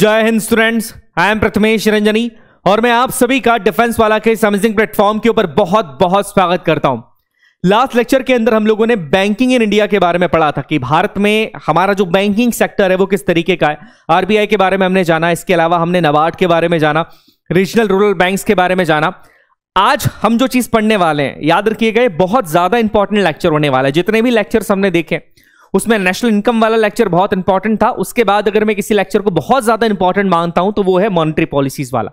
जय हिंद students I am Prathamesh Ranjani और मैं आप सभी का डिफेंस वाला के समिंग प्लेटफॉर्म के ऊपर बहुत बहुत स्वागत करता हूं लास्ट लेक्चर के अंदर हम लोगों ने बैंकिंग इन इंडिया के बारे में पढ़ा था कि भारत में हमारा जो बैंकिंग सेक्टर है वो किस तरीके का है आरबीआई के बारे में हमने जाना इसके अलावा हमने नबार्ड के बारे में जाना रीजनल रूरल बैंक्स के बारे में जाना आज हम जो चीज पढ़ने वाले हैं याद रखिएगा बहुत ज्यादा इंपॉर्टेंट लेक्चर होने वाला है जितने भी लेक्चर्स हमने देखे उसमें नेशनल इनकम वाला लेक्चर बहुत इंपॉर्टेंट था उसके बाद अगर मैं किसी लेक्चर को बहुत ज्यादा इंपॉर्टेंट मानता हूं तो वो है मॉनिटरी पॉलिसीज वाला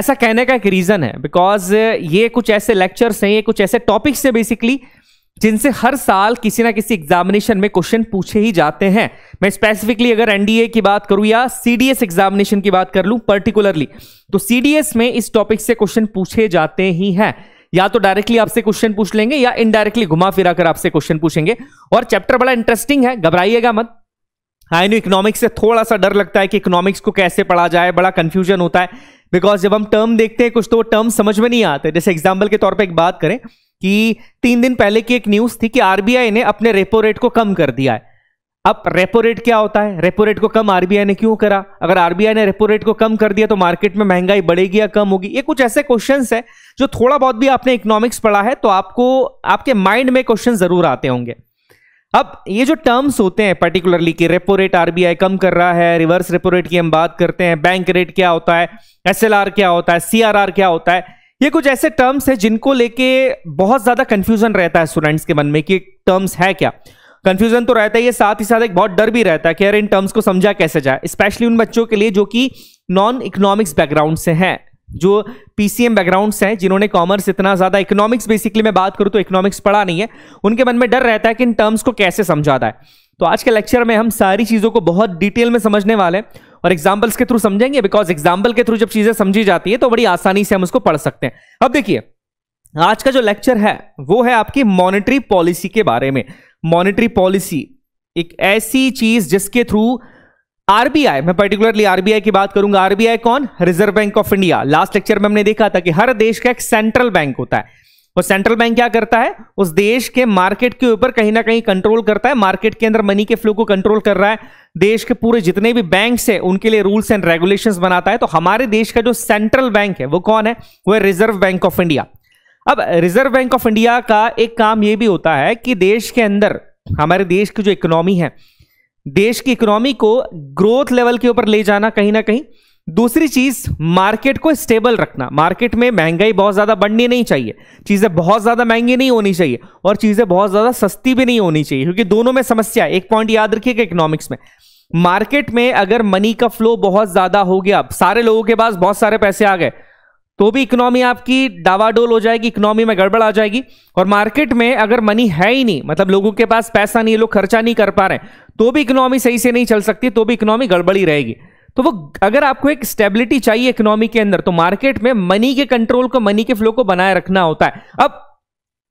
ऐसा कहने का एक रीजन है बिकॉज ये कुछ ऐसे लेक्चर्स हैं ये कुछ ऐसे टॉपिक्स हैं बेसिकली जिनसे हर साल किसी ना किसी एग्जामिनेशन में क्वेश्चन पूछे ही जाते हैं मैं स्पेसिफिकली अगर एनडीए की बात करूं या सीडीएस एग्जामिनेशन की बात कर लूं पर्टिकुलरली तो सीडीएस में इस टॉपिक से क्वेश्चन पूछे जाते ही हैं या तो डायरेक्टली आपसे क्वेश्चन पूछ लेंगे या इनडायरेक्टली घुमा फिरा कर आपसे क्वेश्चन पूछेंगे और चैप्टर बड़ा इंटरेस्टिंग है घबराइएगा मत आई नो इकोनॉमिक्स से थोड़ा सा डर लगता है कि इकोनॉमिक्स को कैसे पढ़ा जाए बड़ा कंफ्यूजन होता है बिकॉज जब हम टर्म देखते हैं कुछ तो टर्म समझ में नहीं आते जैसे एग्जाम्पल के तौर पर एक बात करें कि तीन दिन पहले की एक न्यूज थी कि आरबीआई ने अपने रेपो रेट को कम कर दिया है अब रेपो रेट क्या होता है रेपो रेट को कम आरबीआई ने क्यों करा अगर आरबीआई ने रेपो रेट को कम कर दिया तो मार्केट में महंगाई बढ़ेगी या कम होगी ये कुछ ऐसे क्वेश्चन है जो थोड़ा बहुत भी आपने इकोनॉमिक्स पढ़ा है तो आपको आपके माइंड में क्वेश्चन जरूर आते होंगे अब ये जो टर्म्स होते हैं पर्टिकुलरली कि रेपो रेट आरबीआई कम कर रहा है रिवर्स रेपो रेट की हम बात करते हैं बैंक रेट क्या होता है एसएलआर क्या होता है सीआरआर क्या होता है ये कुछ ऐसे टर्म्स है जिनको लेके बहुत ज्यादा कंफ्यूजन रहता है स्टूडेंट्स के मन में कि टर्म्स है क्या कंफ्यूजन तो रहता ही है साथ ही साथ एक बहुत डर भी रहता है कि यार इन टर्म्स को समझा कैसे जाए स्पेशली उन बच्चों के लिए जो कि नॉन इकोनॉमिक्स बैकग्राउंड से हैं जो पीसीएम बैकग्राउंड्स हैं जिन्होंने कॉमर्स इतना ज़्यादा इकोनॉमिक्स बेसिकली मैं बात करूँ तो इकोनॉमिक्स पढ़ा नहीं है उनके मन में डर रहता है कि इन टर्म्स को कैसे समझा जाए तो आज के लेक्चर में हम सारी चीज़ों को बहुत डिटेल में समझने वाले हैं और एग्जाम्पल्स के थ्रू समझेंगे बिकॉज एग्जाम्पल के थ्रू जब चीज़ें समझी जाती है तो बड़ी आसानी से हम उसको पढ़ सकते हैं अब देखिए आज का जो लेक्चर है वो है आपकी मॉनेटरी पॉलिसी के बारे में मॉनिटरी पॉलिसी एक ऐसी चीज जिसके थ्रू आरबीआई मैं पर्टिकुलरली आरबीआई की बात करूंगा आरबीआई कौन Reserve bank of India last lecture में हमने देखा था कि हर देश का एक सेंट्रल बैंक होता है और सेंट्रल बैंक क्या करता है उस देश के मार्केट के ऊपर कहीं ना कहीं कंट्रोल करता है मार्केट के अंदर मनी के फ्लो को कंट्रोल कर रहा है देश के पूरे जितने भी बैंक है उनके लिए रूल्स एंड रेगुलेशन बनाता है तो हमारे देश का जो सेंट्रल बैंक है वो कौन है वो है रिजर्व बैंक ऑफ इंडिया अब रिजर्व बैंक ऑफ इंडिया का एक काम यह भी होता है कि देश के अंदर हमारे देश की जो इकोनॉमी है देश की इकोनॉमी को ग्रोथ लेवल के ऊपर ले जाना कहीं ना कहीं दूसरी चीज मार्केट को स्टेबल रखना मार्केट में महंगाई बहुत ज्यादा बढ़नी नहीं चाहिए चीजें बहुत ज्यादा महंगी नहीं होनी चाहिए और चीजें बहुत ज्यादा सस्ती भी नहीं होनी चाहिए क्योंकि दोनों में समस्या एक पॉइंट याद रखिएगा इकोनॉमिक्स में मार्केट में अगर मनी का फ्लो बहुत ज्यादा हो गया सारे लोगों के पास बहुत सारे पैसे आ गए तो भी इकोनॉमी आपकी डावाडोल हो जाएगी इकोनॉमी में गड़बड़ आ जाएगी और मार्केट में अगर मनी है ही नहीं मतलब लोगों के पास पैसा नहीं है लोग खर्चा नहीं कर पा रहे तो भी इकोनॉमी सही से नहीं चल सकती तो भी इकोनॉमी गड़बड़ी रहेगी तो वो अगर आपको एक स्टेबिलिटी चाहिए इकोनॉमी के अंदर तो मार्केट में मनी के कंट्रोल को मनी के फ्लो को बनाए रखना होता है अब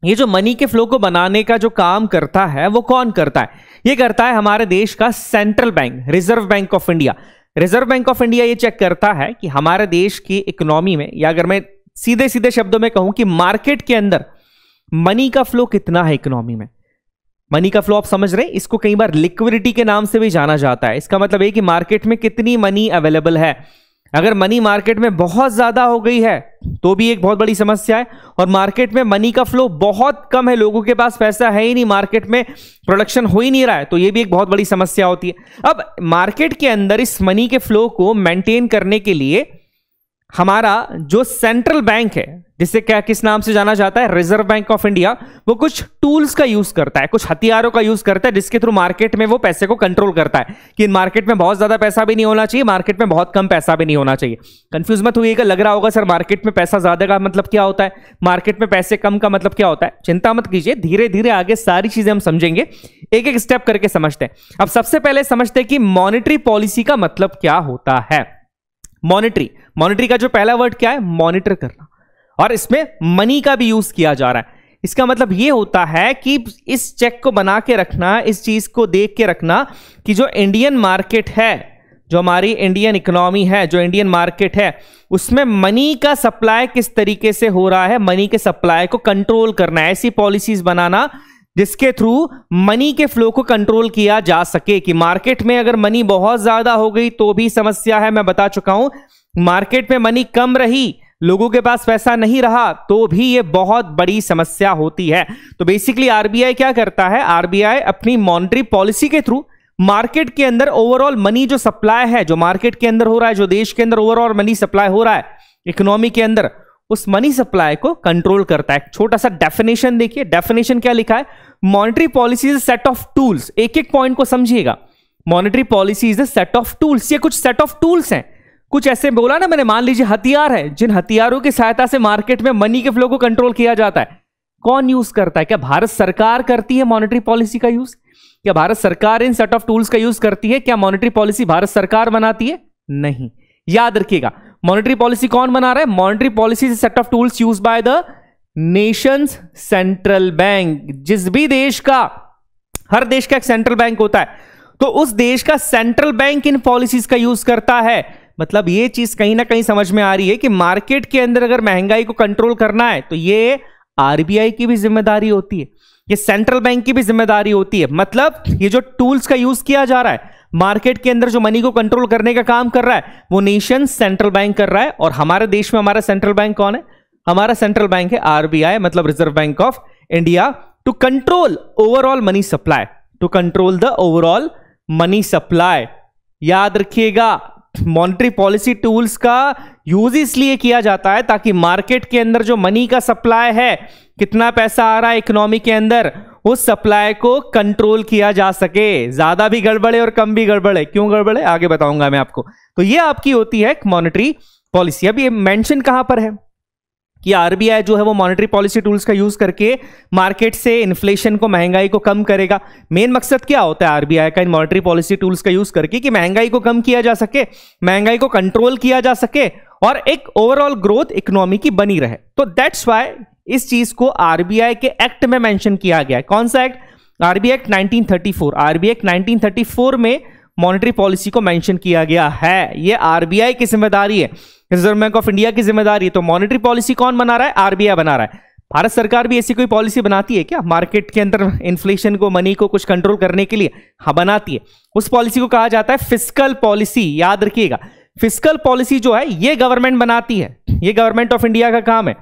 ये जो मनी के फ्लो को बनाने का जो काम करता है वो कौन करता है ये करता है हमारे देश का central bank reserve bank of India Reserve bank of India ये चेक करता है कि हमारे देश की इकोनॉमी में या अगर मैं सीधे सीधे शब्दों में कहूं कि मार्केट के अंदर मनी का फ्लो कितना है इकोनॉमी में मनी का फ्लो आप समझ रहे हैं इसको कई बार लिक्विडिटी के नाम से भी जाना जाता है इसका मतलब ये कि मार्केट में कितनी मनी अवेलेबल है अगर मनी मार्केट में बहुत ज़्यादा हो गई है तो भी एक बहुत बड़ी समस्या है और मार्केट में मनी का फ्लो बहुत कम है लोगों के पास पैसा है ही नहीं मार्केट में प्रोडक्शन हो ही नहीं रहा है तो ये भी एक बहुत बड़ी समस्या होती है अब मार्केट के अंदर इस मनी के फ्लो को मेंटेन करने के लिए हमारा जो सेंट्रल बैंक है जिसे क्या किस नाम से जाना जाता है रिजर्व बैंक ऑफ इंडिया वो कुछ टूल्स का यूज करता है कुछ हथियारों का यूज करता है जिसके थ्रू मार्केट में वो पैसे को कंट्रोल करता है कि मार्केट में बहुत ज्यादा पैसा भी नहीं होना चाहिए मार्केट में बहुत कम पैसा भी नहीं होना चाहिए कंफ्यूज मत हुएगा लग रहा होगा सर मार्केट में पैसा ज्यादा का मतलब क्या होता है मार्केट में पैसे कम का मतलब क्या होता है चिंता मत कीजिए धीरे धीरे आगे सारी चीजें हम समझेंगे एक एक स्टेप करके समझते हैं अब सबसे पहले समझते हैं कि मॉनिटरी पॉलिसी का मतलब क्या होता है मॉनिटरी मॉनिटरी का जो पहला वर्ड क्या है मॉनिटर करना और इसमें मनी का भी यूज किया जा रहा है इसका मतलब ये होता है कि इस चेक को बना के रखना इस चीज को देख के रखना कि जो इंडियन मार्केट है जो हमारी इंडियन इकोनॉमी है जो इंडियन मार्केट है उसमें मनी का सप्लाई किस तरीके से हो रहा है मनी के सप्लाई को कंट्रोल करना ऐसी पॉलिसीज बनाना जिसके थ्रू मनी के फ्लो को कंट्रोल किया जा सके कि मार्केट में अगर मनी बहुत ज्यादा हो गई तो भी समस्या है मैं बता चुका हूं मार्केट में मनी कम रही लोगों के पास पैसा नहीं रहा तो भी ये बहुत बड़ी समस्या होती है तो बेसिकली आरबीआई क्या करता है आरबीआई अपनी मॉनिटरी पॉलिसी के थ्रू मार्केट के अंदर ओवरऑल मनी जो सप्लाई है जो मार्केट के अंदर हो रहा है जो देश के अंदर ओवरऑल मनी सप्लाई हो रहा है इकोनॉमी के अंदर उस मनी सप्लाई को कंट्रोल करता है छोटा सा डेफिनेशन देखिए डेफिनेशन क्या लिखा है monetary policy is set of tools एक एक पॉइंट को समझिएगा monetary policy is a set of tools ये कुछ सेट ऑफ टूल्स हैं कुछ ऐसे बोला ना मैंने मान लीजिए हथियार है जिन हथियारों की सहायता से मार्केट में मनी के फ्लो को कंट्रोल किया जाता है कौन यूज करता है क्या भारत सरकार करती है मॉनिटरी पॉलिसी का यूज क्या भारत सरकार इन सेट ऑफ टूल्स का यूज करती है क्या मॉनिटरी पॉलिसी भारत सरकार बनाती है नहीं याद रखिएगा मॉनिटरी पॉलिसी कौन बना रहा है monetary policy set of tools use by the nation's central bank जिस भी देश का हर देश का एक सेंट्रल बैंक होता है तो उस देश का सेंट्रल बैंक इन पॉलिसीज का यूज करता है मतलब ये चीज कहीं ना कहीं समझ में आ रही है कि मार्केट के अंदर अगर महंगाई को कंट्रोल करना है तो ये आरबीआई की भी जिम्मेदारी होती है ये सेंट्रल बैंक की भी जिम्मेदारी होती है मतलब ये जो टूल्स का यूज किया जा रहा है मार्केट के अंदर जो मनी को कंट्रोल करने का काम कर रहा है वो नेशन सेंट्रल बैंक कर रहा है और हमारे देश में हमारा सेंट्रल बैंक कौन है हमारा सेंट्रल बैंक है आरबीआई मतलब Reserve bank of India to control overall money supply to control the overall money supply याद रखिएगा मॉनिटरी पॉलिसी टूल्स का यूज इसलिए किया जाता है ताकि मार्केट के अंदर जो मनी का सप्लाई है कितना पैसा आ रहा है इकोनॉमी के अंदर उस सप्लाई को कंट्रोल किया जा सके ज्यादा भी गड़बड़े और कम भी गड़बड़े क्यों गड़बड़े आगे बताऊंगा मैं आपको तो ये आपकी होती है मॉनिटरी पॉलिसी अब ये मेंशन कहां पर है कि आरबीआई जो है वो मॉनेटरी पॉलिसी टूल्स का यूज करके मार्केट से इन्फ्लेशन को महंगाई को कम करेगा मेन मकसद क्या होता है आरबीआई का इन मॉनेटरी पॉलिसी टूल्स का यूज करके कि महंगाई को कम किया जा सके महंगाई को कंट्रोल किया जा सके और एक ओवरऑल ग्रोथ इकोनॉमी की बनी रहे तो दैट्स वाई इस चीज को आरबीआई के एक्ट में मैंशन किया गया है कौन सा act RBI act nineteen RBI act 1934 में मॉनेटरी पॉलिसी को मैंशन किया गया है यह आरबीआई की जिम्मेदारी है रिजर्व बैंक ऑफ इंडिया की जिम्मेदारी है तो मॉनिटरी पॉलिसी कौन बना रहा है आरबीआई बना रहा है भारत सरकार भी ऐसी कोई पॉलिसी बनाती है क्या मार्केट के अंदर इन्फ्लेशन को मनी को कुछ कंट्रोल करने के लिए हाँ बनाती है उस पॉलिसी को कहा जाता है फिजिकल पॉलिसी याद रखिएगा फिजिकल पॉलिसी जो है ये गवर्नमेंट बनाती है ये गवर्नमेंट ऑफ इंडिया का काम है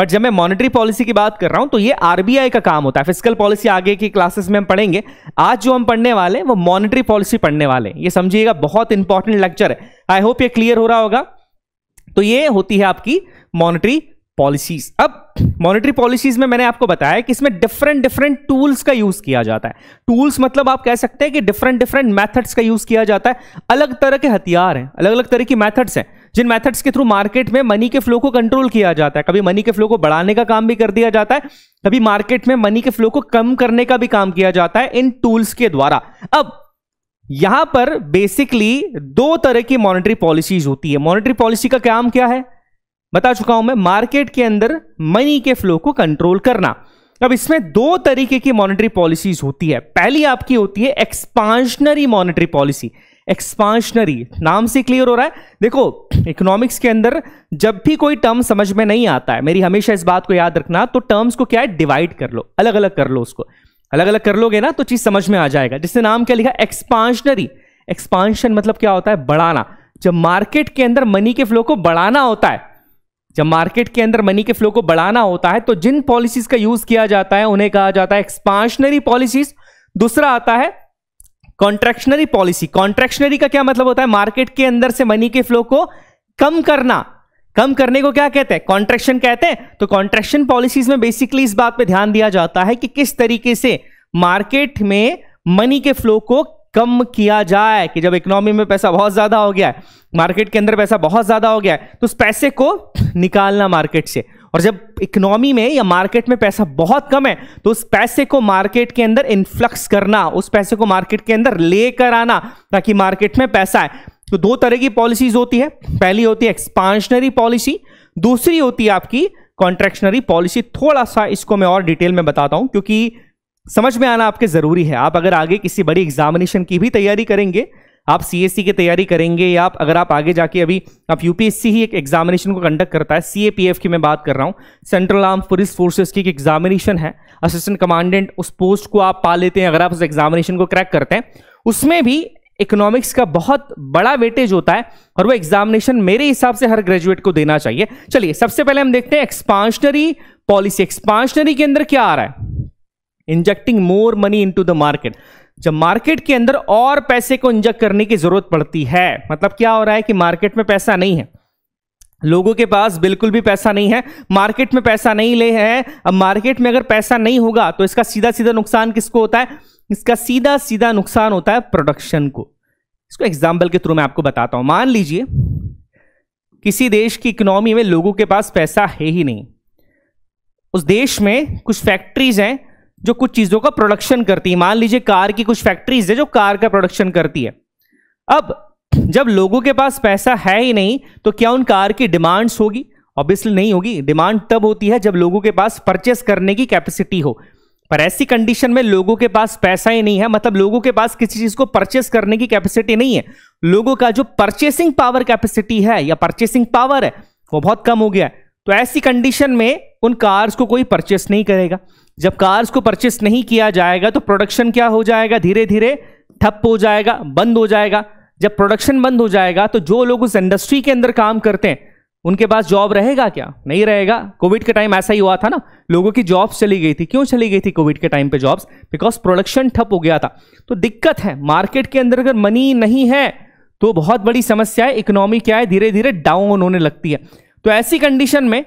बट जब मैं मॉनेटरी पॉलिसी की बात कर रहा हूं तो ये आरबीआई का काम होता है फिजिकल पॉलिसी आगे की क्लासेस में हम पढ़ेंगे आज जो हम पढ़ने वाले हैं वो मॉनेटरी पॉलिसी पढ़ने वाले हैं ये समझिएगा बहुत इंपॉर्टेंट लेक्चर है आई होप ये क्लियर हो रहा होगा तो ये होती है आपकी मॉनिटरी पॉलिसीज अब मॉनिटरी पॉलिसीज में मैंने आपको बताया कि इसमें डिफरेंट डिफरेंट टूल्स का यूज किया जाता है टूल्स मतलब आप कह सकते हैं कि डिफरेंट डिफरेंट मेथड्स का यूज किया जाता है अलग तरह के हथियार हैं अलग अलग तरह की मेथड्स हैं जिन मेथड्स के थ्रू मार्केट में मनी के फ्लो को कंट्रोल किया जाता है कभी मनी के फ्लो को बढ़ाने का काम भी कर दिया जाता है कभी मार्केट में मनी के फ्लो को कम करने का भी काम किया जाता है इन टूल्स के द्वारा अब यहां पर बेसिकली दो तरह की मॉनेटरी पॉलिसीज होती है मॉनेटरी पॉलिसी का काम क्या है बता चुका हूं मैं मार्केट के अंदर मनी के फ्लो को कंट्रोल करना अब इसमें दो तरीके की मॉनेटरी पॉलिसीज होती है पहली आपकी होती है एक्सपांशनरी मॉनेटरी पॉलिसी एक्सपांशनरी नाम से क्लियर हो रहा है देखो इकोनॉमिक्स के अंदर जब भी कोई टर्म समझ में नहीं आता है मेरी हमेशा इस बात को याद रखना तो टर्म्स को क्या है डिवाइड कर लो अलग अलग कर लो उसको अलग अलग कर लोगे ना तो चीज समझ में आ जाएगा जिसने नाम क्या लिखा एक्सपांशनरी एक्सपांशन मतलब क्या होता है बढ़ाना जब मार्केट के अंदर मनी के फ्लो को बढ़ाना होता है जब मार्केट के अंदर मनी के फ्लो को बढ़ाना होता है तो जिन पॉलिसीज का यूज किया जाता है उन्हें कहा जाता है एक्सपांशनरी पॉलिसीज दूसरा आता है कॉन्ट्रेक्शनरी पॉलिसी कॉन्ट्रेक्शनरी का क्या मतलब होता है मार्केट के अंदर से मनी के फ्लो को कम करना कम करने को क्या कहते हैं कॉन्ट्रेक्शन कहते हैं तो कॉन्ट्रेक्शन पॉलिसीज में बेसिकली इस बात पे ध्यान दिया जाता है कि किस तरीके से मार्केट में मनी के फ्लो को कम किया जाए कि जब इकोनॉमी में पैसा बहुत ज़्यादा हो गया है मार्केट के अंदर पैसा बहुत ज़्यादा हो गया है तो उस पैसे को निकालना मार्केट से और जब इकोनॉमी में या मार्केट में पैसा बहुत कम है तो उस पैसे को मार्केट के अंदर इन्फ्लक्स करना उस पैसे को मार्केट के अंदर लेकर आना ताकि मार्केट में पैसा है तो दो तरह की पॉलिसीज होती है पहली होती है एक्सपांशनरी पॉलिसी दूसरी होती है आपकी कॉन्ट्रेक्शनरी पॉलिसी थोड़ा सा इसको मैं और डिटेल में बताता हूं क्योंकि समझ में आना आपके ज़रूरी है आप अगर आगे किसी बड़ी एग्जामिनेशन की भी तैयारी करेंगे आप सीएससी e की तैयारी करेंगे या आप अगर आप आगे जाके अभी आप यूपीएससी ही एक एग्जामिनेशन को कंडक्ट करता है सीएपीएफ की मैं बात कर रहा हूँ सेंट्रल आर्म पुलिस फोर्सेस की एक एग्जामिनेशन है असिस्टेंट कमांडेंट उस पोस्ट को आप पा लेते हैं अगर आप उस एग्जामिनेशन को क्रैक करते हैं उसमें भी इकोनॉमिक्स का बहुत बड़ा वेटेज होता है और वो एग्जामिनेशन मेरे हिसाब से हर ग्रेजुएट को देना चाहिए चलिए सबसे पहले हम देखते हैं एक्सपांशनरी पॉलिसी एक्सपांशनरी के अंदर क्या आ रहा है injecting more money into the market जब मार्केट के अंदर और पैसे को इंजेक्ट करने की जरूरत पड़ती है मतलब क्या हो रहा है कि मार्केट में पैसा नहीं है लोगों के पास बिल्कुल भी पैसा नहीं है मार्केट में पैसा नहीं ले है अब मार्केट में अगर पैसा नहीं होगा तो इसका सीधा सीधा नुकसान किसको होता है इसका सीधा सीधा नुकसान होता है प्रोडक्शन को इसको एग्जाम्पल के थ्रू मैं आपको बताता हूं मान लीजिए किसी देश की इकोनॉमी में लोगों के पास पैसा है ही नहीं उस देश में कुछ फैक्ट्रीज हैं जो कुछ चीज़ों का प्रोडक्शन करती है मान लीजिए कार की कुछ फैक्ट्रीज है जो कार का प्रोडक्शन करती है अब जब लोगों के पास पैसा है ही नहीं तो क्या उन कार की डिमांड्स होगी ऑब्वियसली नहीं होगी डिमांड तब होती है जब लोगों के पास परचेस करने की कैपेसिटी हो पर ऐसी कंडीशन में लोगों के पास पैसा ही नहीं है मतलब लोगों के पास किसी चीज को परचेस करने की कैपेसिटी नहीं है लोगों का जो परचेसिंग पावर कैपेसिटी है या परचेसिंग पावर है वो बहुत कम हो गया है तो ऐसी कंडीशन में उन कार्स को कोई परचेस नहीं करेगा जब कार्स को परचेस नहीं किया जाएगा तो प्रोडक्शन क्या हो जाएगा धीरे धीरे ठप हो जाएगा बंद हो जाएगा जब प्रोडक्शन बंद हो जाएगा तो जो लोग उस इंडस्ट्री के अंदर काम करते हैं उनके पास जॉब रहेगा क्या नहीं रहेगा कोविड के टाइम ऐसा ही हुआ था ना लोगों की जॉब्स चली गई थी क्यों चली गई थी कोविड के टाइम पे जॉब्स बिकॉज प्रोडक्शन ठप हो गया था तो दिक्कत है मार्केट के अंदर अगर मनी नहीं है तो बहुत बड़ी समस्या है इकोनॉमी क्या है धीरे धीरे डाउन होने लगती है तो ऐसी कंडीशन में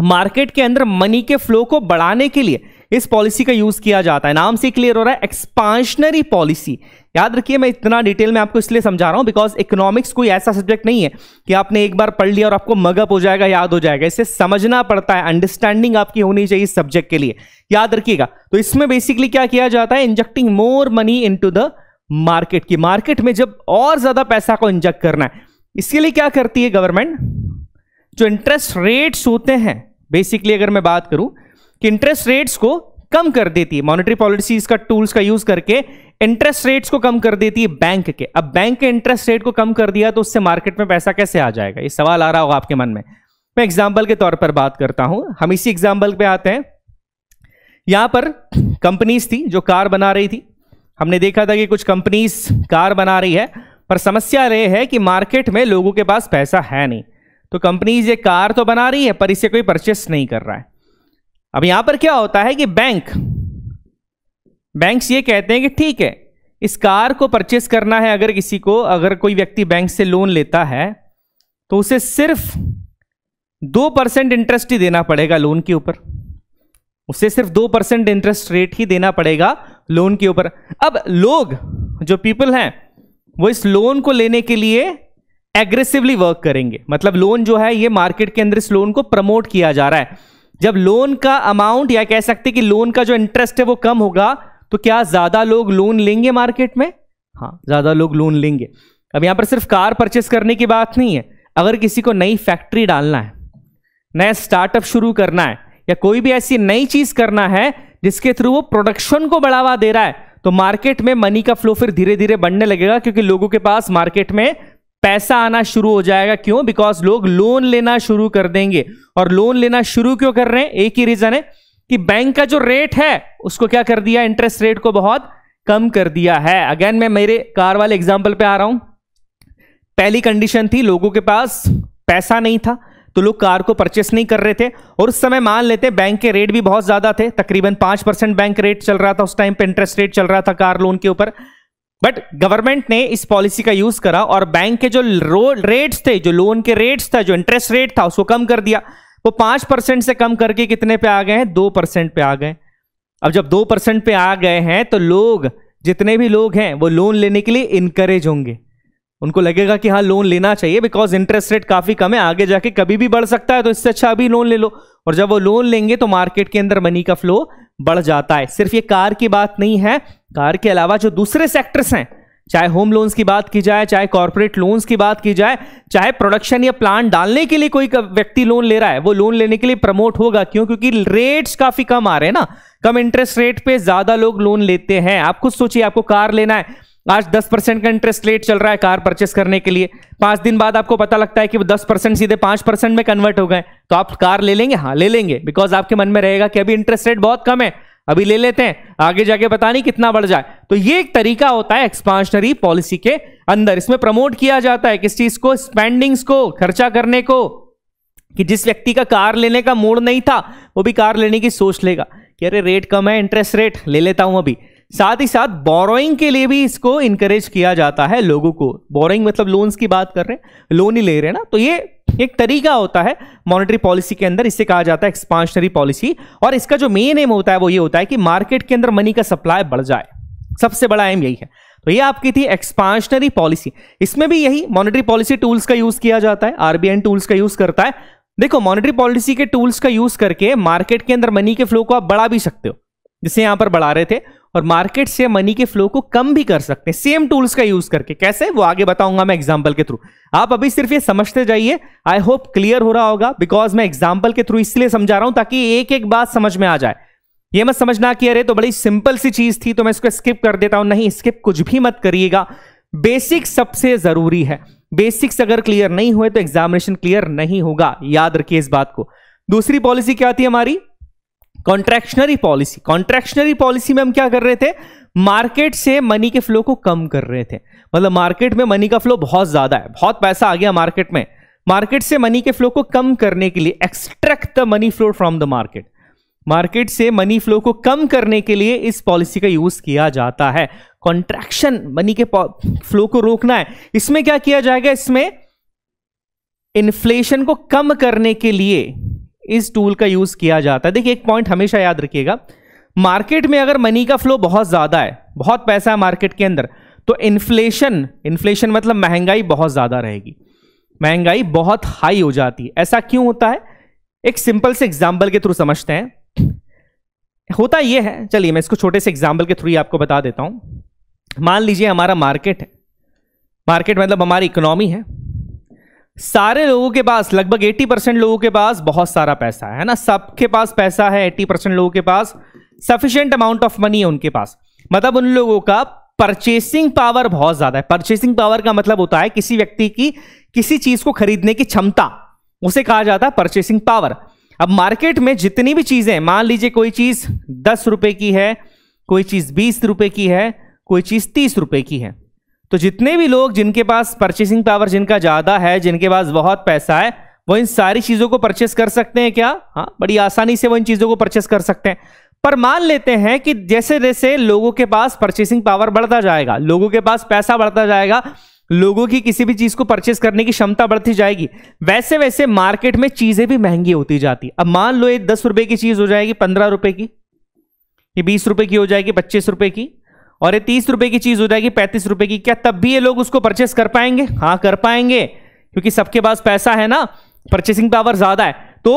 मार्केट के अंदर मनी के फ्लो को बढ़ाने के लिए इस पॉलिसी का यूज किया जाता है नाम से क्लियर हो रहा है एक्सपांशनरी पॉलिसी याद रखिए मैं इतना डिटेल में आपको इसलिए समझा रहा हूं बिकॉज इकोनॉमिक्स कोई ऐसा सब्जेक्ट नहीं है कि आपने एक बार पढ़ लिया और आपको मगअप हो जाएगा याद हो जाएगा इसे समझना पड़ता है अंडरस्टैंडिंग आपकी होनी चाहिए इस सब्जेक्ट के लिए याद रखिएगा तो इसमें बेसिकली क्या किया जाता है injecting more money in the market की मार्केट में जब और ज्यादा पैसा को इंजेक्ट करना है इसके लिए क्या करती है गवर्नमेंट जो इंटरेस्ट रेट्स होते हैं बेसिकली अगर मैं बात करूं कि इंटरेस्ट रेट्स को कम कर देती है मॉनेटरी पॉलिसीज का टूल्स का यूज करके इंटरेस्ट रेट्स को कम कर देती है बैंक के अब बैंक के इंटरेस्ट रेट को कम कर दिया तो उससे मार्केट में पैसा कैसे आ जाएगा ये सवाल आ रहा होगा आपके मन में मैं एग्जाम्पल के तौर पर बात करता हूं हम इसी एग्जाम्पल पे आते हैं यहां पर कंपनीज थी जो कार बना रही थी हमने देखा था कि कुछ कंपनीज कार बना रही है पर समस्या यह है कि मार्केट में लोगों के पास पैसा है नहीं तो कंपनीज ये कार तो बना रही है पर इसे कोई परचेस नहीं कर रहा है अब यहां पर क्या होता है कि बैंक बैंक्स ये कहते हैं कि ठीक है इस कार को परचेस करना है अगर किसी को अगर कोई व्यक्ति बैंक से लोन लेता है तो उसे सिर्फ दो परसेंट इंटरेस्ट ही देना पड़ेगा लोन के ऊपर उसे सिर्फ दो परसेंट इंटरेस्ट रेट ही देना पड़ेगा लोन के ऊपर अब लोग जो पीपल हैं वो इस लोन को लेने के लिए एग्रेसिवली वर्क करेंगे मतलब लोन जो है ये मार्केट के अंदर इस लोन को प्रमोट किया जा रहा है जब लोन का अमाउंट या कह सकते कि लोन का जो इंटरेस्ट है वो कम होगा तो क्या ज्यादा लोग लोन लेंगे मार्केट में हाँ ज्यादा लोग लोन लेंगे अब यहां पर सिर्फ कार परचेस करने की बात नहीं है अगर किसी को नई फैक्ट्री डालना है नया स्टार्टअप शुरू करना है या कोई भी ऐसी नई चीज करना है जिसके थ्रू वो प्रोडक्शन को बढ़ावा दे रहा है तो मार्केट में मनी का फ्लो फिर धीरे धीरे बढ़ने लगेगा क्योंकि लोगों के पास मार्केट में पैसा आना शुरू हो जाएगा क्यों बिकॉज लोग लोन लेना शुरू कर देंगे और लोन लेना शुरू क्यों कर रहे हैं एक ही रीजन है कि बैंक का जो रेट है उसको क्या कर दिया इंटरेस्ट रेट को बहुत कम कर दिया है अगेन मैं मेरे कार वाले एग्जाम्पल पे आ रहा हूं पहली कंडीशन थी लोगों के पास पैसा नहीं था तो लोग कार को परचेस नहीं कर रहे थे और उस समय मान लेते बैंक के रेट भी बहुत ज्यादा थे तकरीबन पांच परसेंट बैंक रेट चल रहा था उस टाइम पे इंटरेस्ट रेट चल रहा था कार लोन के ऊपर बट गवर्नमेंट ने इस पॉलिसी का यूज करा और बैंक के जो रेट्स थे जो लोन के रेट्स था जो इंटरेस्ट रेट था उसको कम कर दिया वो पांच परसेंट से कम करके कितने पे आ गए हैं दो परसेंट पे आ गए अब जब दो परसेंट पे आ गए हैं तो लोग जितने भी लोग हैं वो लोन लेने के लिए इनकरेज होंगे उनको लगेगा कि हाँ लोन लेना चाहिए बिकॉज इंटरेस्ट रेट काफी कम है आगे जाके कभी भी बढ़ सकता है तो इससे अच्छा अभी लोन ले लो और जब वो लोन लेंगे तो मार्केट के अंदर मनी का फ्लो बढ़ जाता है सिर्फ ये कार की बात नहीं है कार के अलावा जो दूसरे सेक्टर्स हैं चाहे होम लोन्स की बात की जाए चाहे कॉर्पोरेट लोन्स की बात की जाए चाहे प्रोडक्शन या प्लांट डालने के लिए कोई व्यक्ति लोन ले रहा है वो लोन लेने के लिए प्रमोट होगा क्यों क्योंकि रेट्स काफी कम आ रहे हैं ना कम इंटरेस्ट रेट पे ज्यादा लोग लोन लेते हैं आप खुद सोचिए आपको कार लेना है आज 10 परसेंट का इंटरेस्ट रेट चल रहा है कार परचेस करने के लिए पांच दिन बाद आपको पता लगता है कि वो दस परसेंट सीधे पांच परसेंट में कन्वर्ट हो गए तो आप कार ले लेंगे हाँ ले लेंगे बिकॉज आपके मन में रहेगा कि अभी इंटरेस्ट रेट बहुत कम है अभी ले लेते हैं आगे जाके पता नहीं कितना बढ़ जाए तो ये एक तरीका होता है एक्सपांशनरी पॉलिसी के अंदर इसमें प्रमोट किया जाता है किस चीज को स्पेंडिंग्स को खर्चा करने को कि जिस व्यक्ति का कार लेने का मूड नहीं था वो भी कार लेने की सोच लेगा कि अरे रेट कम है इंटरेस्ट रेट ले लेता हूं अभी साथ ही साथ बोरोइंग के लिए भी इसको इनकरेज किया जाता है लोगों को बोरोइंग मतलब लोन्स की बात कर रहे हैं लोन ही ले रहे हैं ना तो ये एक तरीका होता है मॉनेटरी पॉलिसी के अंदर इससे कहा जाता है एक्सपांशनरी पॉलिसी और इसका जो मेन एम होता है वो ये होता है कि मार्केट के अंदर मनी का सप्लाई बढ़ जाए सबसे बड़ा एम यही है तो ये आपकी थी एक्सपांशनरी पॉलिसी इसमें भी यही मॉनेटरी पॉलिसी टूल्स का यूज किया जाता है आरबीआई टूल्स का यूज करता है देखो मॉनेटरी पॉलिसी के टूल्स का यूज करके मार्केट के अंदर मनी के फ्लो को आप बढ़ा भी सकते हो जिसे यहां पर बढ़ा रहे थे और मार्केट से मनी के फ्लो को कम भी कर सकते हैं सेम टूल्स का यूज करके कैसे वो आगे बताऊंगा मैं एग्जाम्पल के थ्रू आप अभी सिर्फ ये समझते जाइए आई होप क्लियर हो रहा होगा बिकॉज मैं एग्जांपल के थ्रू इसलिए समझा रहा हूं ताकि एक एक बात समझ में आ जाए ये मत समझना कि अरे तो बड़ी सिंपल सी चीज थी तो मैं इसको स्किप कर देता हूं नहीं स्किप कुछ भी मत करिएगा बेसिक सबसे जरूरी है बेसिक्स अगर क्लियर नहीं हुए तो एग्जामिनेशन क्लियर नहीं होगा याद रखिए इस बात को दूसरी पॉलिसी क्या थी हमारी कॉन्ट्रैक्शनरी पॉलिसी कॉन्ट्रैक्शनरी पॉलिसी में हम क्या कर रहे थे मार्केट से मनी के फ्लो को कम कर रहे थे मतलब मार्केट में मनी का फ्लो बहुत ज्यादा है बहुत पैसा आ गया मार्केट में मार्केट से मनी के फ्लो को कम करने के लिए extract the money flow from the market market से मनी फ्लो को कम करने के लिए इस पॉलिसी का यूज किया जाता है कॉन्ट्रैक्शन मनी के फ्लो को रोकना है इसमें क्या किया जाएगा इसमें इन्फ्लेशन को कम करने के लिए इस टूल का यूज किया जाता है देखिए एक पॉइंट हमेशा याद रखिएगा मार्केट में अगर मनी का फ्लो बहुत ज्यादा है बहुत पैसा है मार्केट के अंदर तो इन्फ्लेशन इन्फ्लेशन मतलब महंगाई बहुत ज्यादा रहेगी महंगाई बहुत हाई हो जाती है ऐसा क्यों होता है एक सिंपल से एग्जाम्पल के थ्रू समझते हैं होता यह है चलिए मैं इसको छोटे से एग्जाम्पल के थ्रू ही आपको बता देता हूं मान लीजिए हमारा मार्केट है मार्केट मतलब हमारी इकोनॉमी है सारे लोगों के पास लगभग 80 परसेंट लोगों के पास बहुत सारा पैसा है ना सबके पास पैसा है 80 परसेंट लोगों के पास सफिशियंट अमाउंट ऑफ मनी है उनके पास मतलब उन लोगों का परचेसिंग पावर बहुत ज्यादा है परचेसिंग पावर का मतलब होता है किसी व्यक्ति की किसी चीज को खरीदने की क्षमता उसे कहा जाता है परचेसिंग पावर अब मार्केट में जितनी भी चीजें मान लीजिए कोई चीज दस रुपए की है कोई चीज बीस रुपए की है कोई चीज तीस रुपए की है तो जितने भी लोग जिनके पास परचेसिंग पावर जिनका ज़्यादा है जिनके पास बहुत पैसा है वो इन सारी चीज़ों को परचेस कर सकते हैं क्या हाँ बड़ी आसानी से वो इन चीज़ों को परचेस कर सकते हैं पर मान लेते हैं कि जैसे जैसे लोगों के पास परचेसिंग पावर बढ़ता जाएगा लोगों के पास पैसा बढ़ता जाएगा लोगों की किसी भी चीज़ को परचेस करने की क्षमता बढ़ती जाएगी वैसे वैसे मार्केट में चीज़ें भी महंगी होती जाती अब मान लो ये दस रुपए की चीज़ हो जाएगी पंद्रह रुपए की ये बीस रुपए की हो जाएगी पच्चीस रुपए की और ये तीस रुपए की चीज हो जाएगी पैंतीस रुपए की क्या तब भी ये लोग उसको परचेस कर पाएंगे हाँ कर पाएंगे क्योंकि सबके पास पैसा है ना परचेसिंग पावर ज्यादा है तो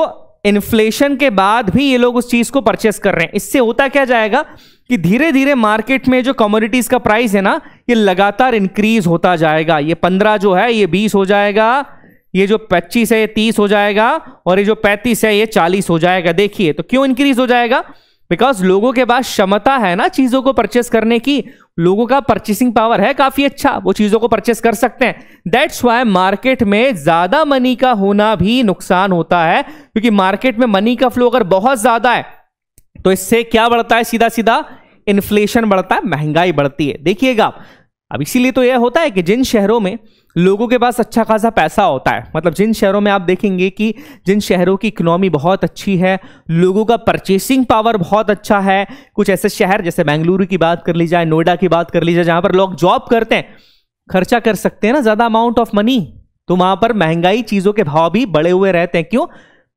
इन्फ्लेशन के बाद भी ये लोग उस चीज को परचेस कर रहे हैं इससे होता क्या जाएगा कि धीरे धीरे मार्केट में जो कॉमोडिटीज का प्राइस है ना ये लगातार इंक्रीज होता जाएगा ये पंद्रह जो है ये बीस हो जाएगा ये जो पच्चीस है ये तीस हो जाएगा और ये जो पैंतीस है ये चालीस हो जाएगा देखिए तो क्यों इंक्रीज हो जाएगा बिकॉज लोगों के पास क्षमता है ना चीजों को परचेस करने की लोगों का परचेसिंग पावर है काफी अच्छा वो चीजों को परचेस कर सकते हैं दैट्स वाई मार्केट में ज्यादा मनी का होना भी नुकसान होता है क्योंकि मार्केट में मनी का फ्लो अगर बहुत ज्यादा है तो इससे क्या बढ़ता है सीधा सीधा इन्फ्लेशन बढ़ता है महंगाई बढ़ती है देखिएगा अब इसीलिए तो यह होता है कि जिन शहरों में लोगों के पास अच्छा खासा पैसा होता है मतलब जिन शहरों में आप देखेंगे कि जिन शहरों की इकोनॉमी बहुत अच्छी है लोगों का परचेसिंग पावर बहुत अच्छा है कुछ ऐसे शहर जैसे बेंगलुरु की बात कर ली जाए नोएडा की बात कर ली जाए जहाँ पर लोग जॉब करते हैं खर्चा कर सकते हैं ना ज़्यादा अमाउंट ऑफ मनी तो वहाँ पर महंगाई चीज़ों के भाव भी बड़े हुए रहते हैं क्यों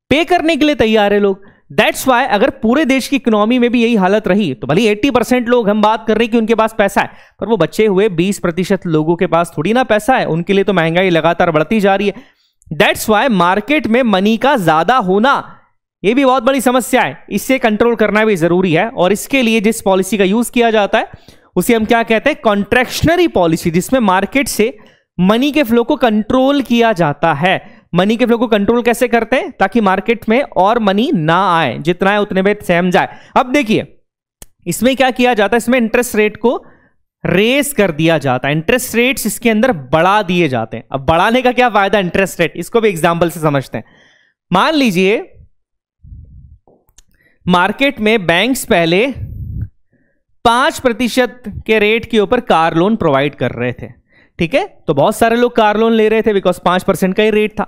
पे करने के लिए तैयार है लोग दैट्स वाई अगर पूरे देश की इकोनॉमी में भी यही हालत रही तो भले 80 परसेंट लोग हम बात कर रहे हैं कि उनके पास पैसा है पर वो बचे हुए 20 प्रतिशत लोगों के पास थोड़ी ना पैसा है उनके लिए तो महंगाई लगातार बढ़ती जा रही है दैट्स वाई मार्केट में मनी का ज्यादा होना ये भी बहुत बड़ी समस्या है इससे कंट्रोल करना भी जरूरी है और इसके लिए जिस पॉलिसी का यूज किया जाता है उसे हम क्या कहते हैं कॉन्ट्रेक्शनरी पॉलिसी जिसमें मार्केट से मनी के फ्लो को कंट्रोल किया जाता है मनी के फ्लो को कंट्रोल कैसे करते हैं ताकि मार्केट में और मनी ना आए जितना है उतने में सहम जाए अब देखिए इसमें क्या किया जाता है इसमें इंटरेस्ट रेट को रेस कर दिया जाता है इंटरेस्ट रेट्स इसके अंदर बढ़ा दिए जाते हैं अब बढ़ाने का क्या फायदा इंटरेस्ट रेट इसको भी एग्जाम्पल से समझते हैं मान लीजिए मार्केट में बैंक्स पहले पांच प्रतिशत के रेट के ऊपर कार लोन प्रोवाइड कर रहे थे ठीक है तो बहुत सारे लोग कार लोन ले रहे थे बिकॉज पांच परसेंट का ही रेट था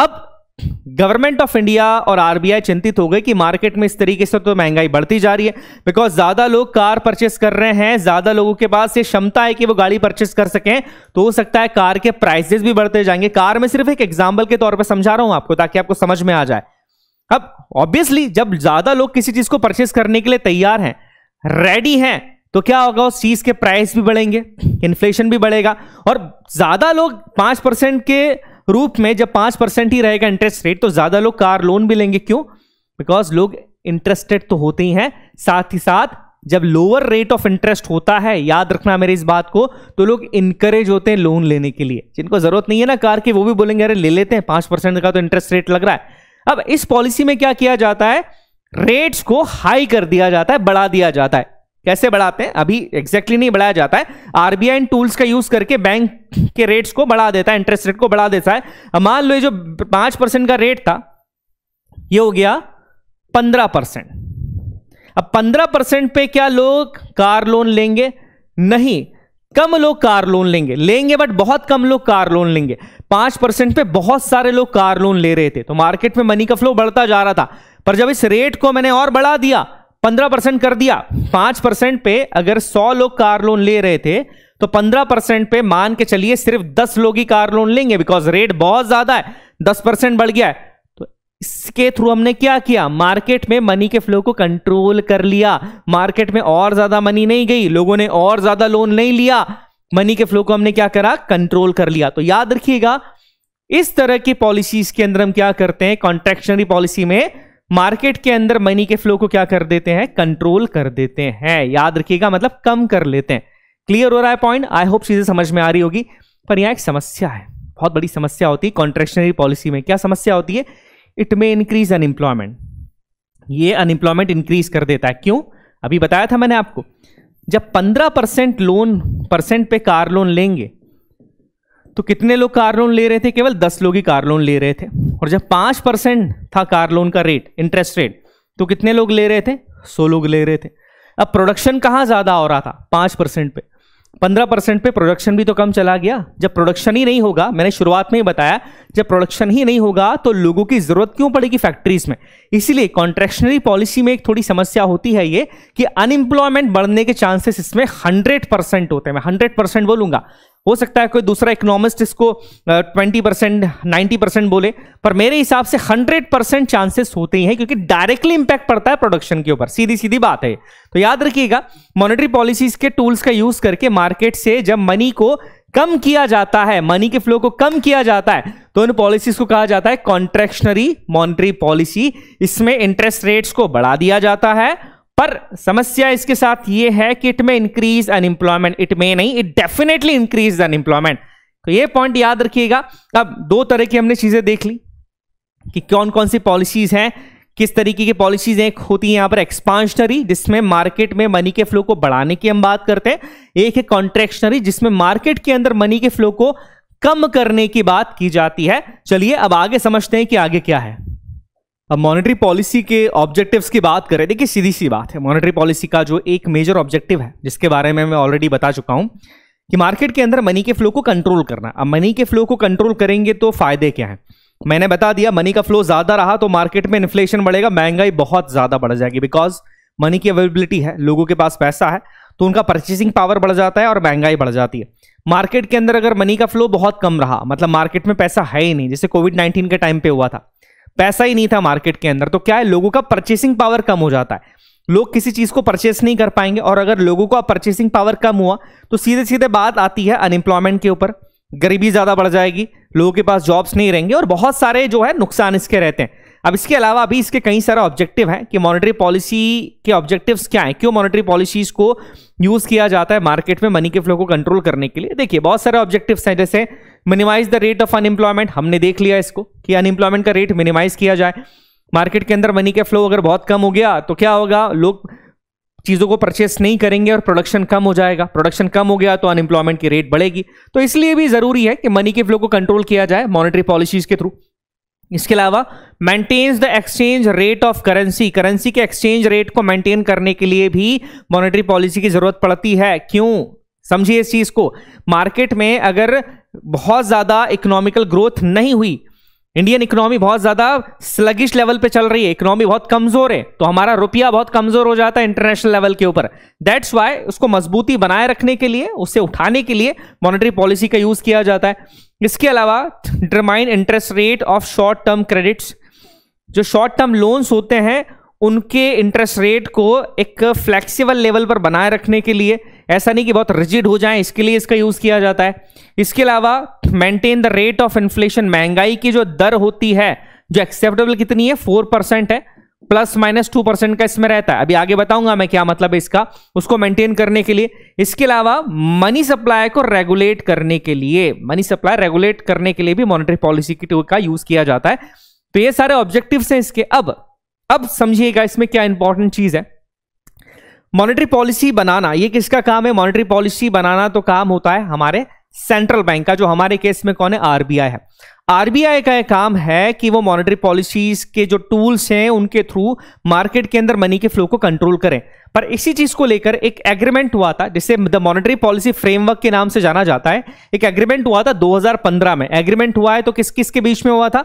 अब गवर्नमेंट ऑफ इंडिया और आरबीआई चिंतित हो गई कि मार्केट में इस तरीके से तो महंगाई बढ़ती जा रही है बिकॉज ज्यादा लोग कार परचेस कर रहे हैं ज्यादा लोगों के पास ये क्षमता है कि वो गाड़ी परचेस कर सकें तो हो सकता है कार के प्राइसेस भी बढ़ते जाएंगे कार में सिर्फ एक एग्जाम्पल के तौर पर समझा रहा हूं आपको ताकि आपको समझ में आ जाए अब ऑब्वियसली जब ज्यादा लोग किसी चीज को परचेस करने के लिए तैयार हैं रेडी हैं तो क्या होगा उस चीज के प्राइस भी बढ़ेंगे इन्फ्लेशन भी बढ़ेगा और ज्यादा लोग पांच परसेंट के रूप में जब पांच परसेंट ही रहेगा इंटरेस्ट रेट तो ज्यादा लोग कार लोन भी लेंगे क्यों बिकॉज लोग इंटरेस्टेड तो होते ही हैं साथ ही साथ जब लोअर रेट ऑफ इंटरेस्ट होता है याद रखना मेरे इस बात को तो लोग इंकरेज होते हैं लोन लेने के लिए जिनको जरूरत नहीं है ना कार की वो भी बोलेंगे अरे ले लेते हैं पांच परसेंट का तो इंटरेस्ट रेट लग रहा है अब इस पॉलिसी में क्या किया जाता है रेट्स को हाई कर दिया जाता है बढ़ा दिया जाता है कैसे बढ़ाते हैं अभी एग्जैक्टली exactly नहीं बढ़ाया जाता है आरबीआई टूल्स का यूज करके बैंक के रेट्स को बढ़ा देता है इंटरेस्ट रेट को बढ़ा देता है मान लो ये जो पांच परसेंट का रेट था ये हो गया पंद्रह परसेंट अब पंद्रह परसेंट पे क्या लोग कार लोन लेंगे नहीं कम लोग कार लोन लेंगे लेंगे बट बहुत कम लोग कार लोन लेंगे पांच परसेंट पे बहुत सारे लोग कार लोन ले रहे थे तो मार्केट में मनी का फ्लो बढ़ता जा रहा था पर जब इस रेट को मैंने और बढ़ा दिया पंद्रह परसेंट कर दिया पांच परसेंट पे अगर सौ लोग कार लोन ले रहे थे तो पंद्रह परसेंट पे मान के चलिए सिर्फ दस लोग ही कार लोन लेंगे बिकॉज रेट बहुत ज्यादा है दस परसेंट बढ़ गया है तो इसके थ्रू हमने क्या किया मार्केट में मनी के फ्लो को कंट्रोल कर लिया मार्केट में और ज्यादा मनी नहीं गई लोगों ने और ज्यादा लोन नहीं लिया मनी के फ्लो को हमने क्या करा कंट्रोल कर लिया तो याद रखिएगा इस तरह की पॉलिसीज के अंदर हम क्या करते हैं कॉन्ट्रेक्शनरी पॉलिसी में मार्केट के अंदर मनी के फ्लो को क्या कर देते हैं कंट्रोल कर देते हैं याद रखिएगा मतलब कम कर लेते हैं क्लियर हो रहा है पॉइंट आई होप चीजें समझ में आ रही होगी पर यहां एक समस्या है बहुत बड़ी समस्या होती है कॉन्ट्रेक्शनरी पॉलिसी में क्या समस्या होती है इट मे इंक्रीज अनएम्प्लॉयमेंट ये अनएम्प्लॉयमेंट इंक्रीज कर देता है क्यों अभी बताया था मैंने आपको जब 15 परसेंट लोन परसेंट पे कार लोन लेंगे तो कितने लोग कार लोन ले रहे थे केवल दस लोग ही कार लोन ले रहे थे और जब पाँच परसेंट था कार लोन का रेट इंटरेस्ट रेट तो कितने लोग ले रहे थे सौ लोग ले रहे थे अब प्रोडक्शन कहाँ ज़्यादा हो रहा था पाँच परसेंट पे पंद्रह परसेंट पे प्रोडक्शन भी तो कम चला गया जब प्रोडक्शन ही नहीं होगा मैंने शुरुआत में ही बताया जब प्रोडक्शन ही नहीं होगा तो लोगों की ज़रूरत क्यों पड़ेगी फैक्ट्रीज में इसीलिए कॉन्ट्रेक्शनरी पॉलिसी में एक थोड़ी समस्या होती है ये कि अनएम्प्लॉयमेंट बढ़ने के चांसेस इसमें हंड्रेड परसेंट होते हैं मैं हंड्रेड परसेंट बोलूंगा हो सकता है कोई दूसरा इकोनॉमिस्ट इसको ट्वेंटी परसेंट नाइन्टी परसेंट बोले पर मेरे हिसाब से हंड्रेड परसेंट चांसेस होते ही हैं क्योंकि डायरेक्टली इंपैक्ट पड़ता है प्रोडक्शन के ऊपर सीधी सीधी बात है तो याद रखिएगा मॉनेटरी पॉलिसीज के टूल्स का यूज करके मार्केट से जब मनी को कम किया जाता है मनी के फ्लो को कम किया जाता है तो इन पॉलिसीज को कहा जाता है कॉन्ट्रेक्शनरी मॉनिटरी पॉलिसी इसमें इंटरेस्ट रेट्स को बढ़ा दिया जाता है पर समस्या इसके साथ ये है कि इट में इंक्रीज अनएम्प्लॉयमेंट इट में नहीं इट डेफिनेटली इंक्रीज अनएम्प्लॉयमेंट तो ये पॉइंट याद रखिएगा अब दो तरह की हमने चीजें देख ली कि कौन कौन सी पॉलिसीज हैं किस तरीके की पॉलिसीज एक होती है यहां पर एक्सपांशनरी जिसमें मार्केट में मनी के फ्लो को बढ़ाने की हम बात करते हैं एक है कॉन्ट्रेक्शनरी जिसमें मार्केट के अंदर मनी के फ्लो को कम करने की बात की जाती है चलिए अब आगे समझते हैं कि आगे क्या है अब मॉनेटरी पॉलिसी के ऑब्जेक्टिव्स की बात करें देखिए सीधी सी बात है मॉनेटरी पॉलिसी का जो एक मेजर ऑब्जेक्टिव है जिसके बारे में मैं ऑलरेडी बता चुका हूं कि मार्केट के अंदर मनी के फ्लो को कंट्रोल करना अब मनी के फ्लो को कंट्रोल करेंगे तो फायदे क्या हैं मैंने बता दिया मनी का फ्लो ज्यादा रहा तो मार्केट में इन्फ्लेशन बढ़ेगा महंगाई बहुत ज्यादा बढ़ जाएगी बिकॉज मनी की अवेलेबिलिटी है लोगों के पास पैसा है तो उनका परचेसिंग पावर बढ़ जाता है और महंगाई बढ़ जाती है मार्केट के अंदर अगर मनी का फ्लो बहुत कम रहा मतलब मार्केट में पैसा है ही नहीं जैसे कोविड नाइन्टीन के टाइम पे हुआ था पैसा ही नहीं था मार्केट के अंदर तो क्या है लोगों का परचेसिंग पावर कम हो जाता है लोग किसी चीज को परचेस नहीं कर पाएंगे और अगर लोगों का परचेसिंग पावर कम हुआ तो सीधे सीधे बात आती है अनएम्प्लॉयमेंट के ऊपर गरीबी ज़्यादा बढ़ जाएगी लोगों के पास जॉब्स नहीं रहेंगे और बहुत सारे जो है नुकसान इसके रहते हैं अब इसके अलावा अभी इसके कई सारे ऑब्जेक्टिव हैं कि मॉनेटरी पॉलिसी के ऑब्जेक्टिव्स क्या हैं क्यों मॉनेटरी पॉलिसीज को यूज़ किया जाता है मार्केट में मनी के फ्लो को कंट्रोल करने के लिए देखिए बहुत सारे ऑब्जेक्टिव्स हैं जैसे minimize the rate of unemployment हमने देख लिया इसको कि अनएम्प्लॉयमेंट का रेट मिनिमाइज किया जाए मार्केट के अंदर मनी के फ्लो अगर बहुत कम हो गया तो क्या होगा लोग चीज़ों को परचेस नहीं करेंगे और प्रोडक्शन कम हो जाएगा प्रोडक्शन कम हो गया तो अनएम्प्लॉयमेंट की रेट बढ़ेगी तो इसलिए भी ज़रूरी है कि मनी के फ्लो को कंट्रोल किया जाए मॉनिटरी पॉलिसीज़ के थ्रू इसके अलावा maintains the exchange rate of currency currency के एक्सचेंज रेट को मेंटेन करने के लिए भी मॉनेटरी पॉलिसी की जरूरत पड़ती है क्यों समझिए इस चीज को मार्केट में अगर बहुत ज्यादा इकोनॉमिकल ग्रोथ नहीं हुई इंडियन इकोनॉमी बहुत ज्यादा स्लगिश लेवल पे चल रही है इकोनॉमी बहुत कमजोर है तो हमारा रुपया बहुत कमजोर हो जाता है इंटरनेशनल लेवल के ऊपर दैट्स वाई उसको मजबूती बनाए रखने के लिए उससे उठाने के लिए मॉनेटरी पॉलिसी का यूज किया जाता है इसके अलावा determine interest rate of short term credits जो शॉर्ट टर्म लोन्स होते हैं उनके इंटरेस्ट रेट को एक फ्लेक्सिबल लेवल पर बनाए रखने के लिए ऐसा नहीं कि बहुत रिजिड हो जाए इसके लिए इसका यूज किया जाता है इसके अलावा maintain the rate of inflation महंगाई की जो दर होती है जो एक्सेप्टेबल कितनी है फोर परसेंट है प्लस माइनस टू परसेंट का इसमें रहता है अभी आगे बताऊंगा मैं क्या मतलब है इसका उसको मेंटेन करने के लिए इसके अलावा मनी सप्लाई को रेगुलेट करने के लिए मनी सप्लाई रेगुलेट करने के लिए भी मॉनेटरी पॉलिसी की का यूज किया जाता है तो ये सारे ऑब्जेक्टिव हैं इसके अब अब समझिएगा इसमें क्या इंपॉर्टेंट चीज है मॉनेटरी पॉलिसी बनाना ये किसका काम है मॉनेटरी पॉलिसी बनाना तो काम होता है हमारे सेंट्रल बैंक का जो हमारे केस में कौन है आरबीआई है आरबीआई का काम है कि वो मॉनेटरी पॉलिसीज के जो टूल्स हैं उनके थ्रू मार्केट के अंदर मनी के फ्लो को कंट्रोल करें पर इसी चीज को लेकर एक एग्रीमेंट हुआ था जिसे द मॉनेटरी पॉलिसी फ्रेमवर्क के नाम से जाना जाता है एक एग्रीमेंट हुआ था 2015 में एग्रीमेंट हुआ है तो किस किस के बीच में हुआ था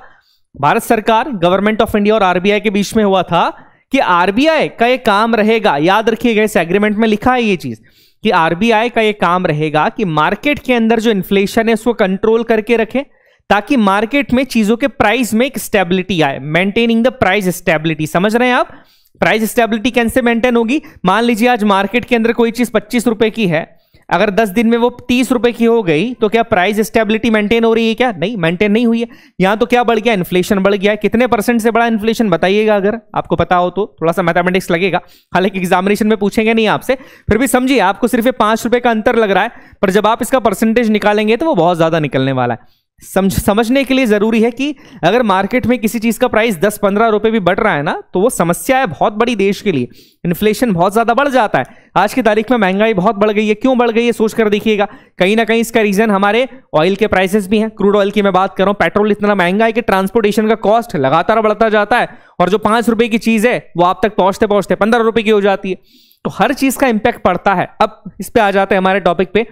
भारत सरकार गवर्नमेंट ऑफ इंडिया और आरबीआई के बीच में हुआ था कि आरबीआई का यह काम रहेगा याद रखिएगा इस एग्रीमेंट में लिखा है ये चीज कि आरबीआई का यह काम रहेगा कि मार्केट के अंदर जो इन्फ्लेशन है उसको कंट्रोल करके रखें ताकि मार्केट में चीजों के प्राइस में एक स्टेबिलिटी आए मेंटेनिंग द प्राइस स्टेबिलिटी समझ रहे हैं आप प्राइस स्टेबिलिटी कैसे मेंटेन होगी मान लीजिए आज मार्केट के अंदर कोई चीज पच्चीस रुपए की है अगर 10 दिन में वो तीस रुपए की हो गई तो क्या प्राइस स्टेबिलिटी मेंटेन हो रही है क्या नहीं मेंटेन नहीं हुई है यहां तो क्या बढ़ गया इन्फ्लेशन बढ़ गया है कितने परसेंट से बड़ा इन्फ्लेशन बताइएगा अगर आपको पता हो तो थोड़ा सा मैथमेटिक्स लगेगा हालांकि एग्जामिनेशन में पूछेंगे नहीं आपसे फिर भी समझिए आपको सिर्फ पांच रुपए का अंतर लग रहा है पर जब आप इसका परसेंटेज निकालेंगे तो वो बहुत ज्यादा निकलने वाला है समझ समझने के लिए ज़रूरी है कि अगर मार्केट में किसी चीज़ का प्राइस दस पंद्रह रुपए भी बढ़ रहा है ना तो वो समस्या है बहुत बड़ी देश के लिए इन्फ्लेशन बहुत ज़्यादा बढ़ जाता है आज की तारीख में महंगाई बहुत बढ़ गई है क्यों बढ़ गई है सोच कर देखिएगा कहीं ना कहीं इसका रीज़न हमारे ऑयल के प्राइसेस भी हैं क्रूड ऑयल की मैं बात करूं पेट्रोल इतना महंगा है कि ट्रांसपोर्टेशन का कॉस्ट लगातार बढ़ता जाता है और जो पाँच रुपये की चीज़ है वो आप तक पहुँचते पहुँचते पंद्रह रुपये की हो जाती है तो हर चीज़ का इम्पैक्ट पड़ता है अब इस पर आ जाते हैं हमारे टॉपिक पे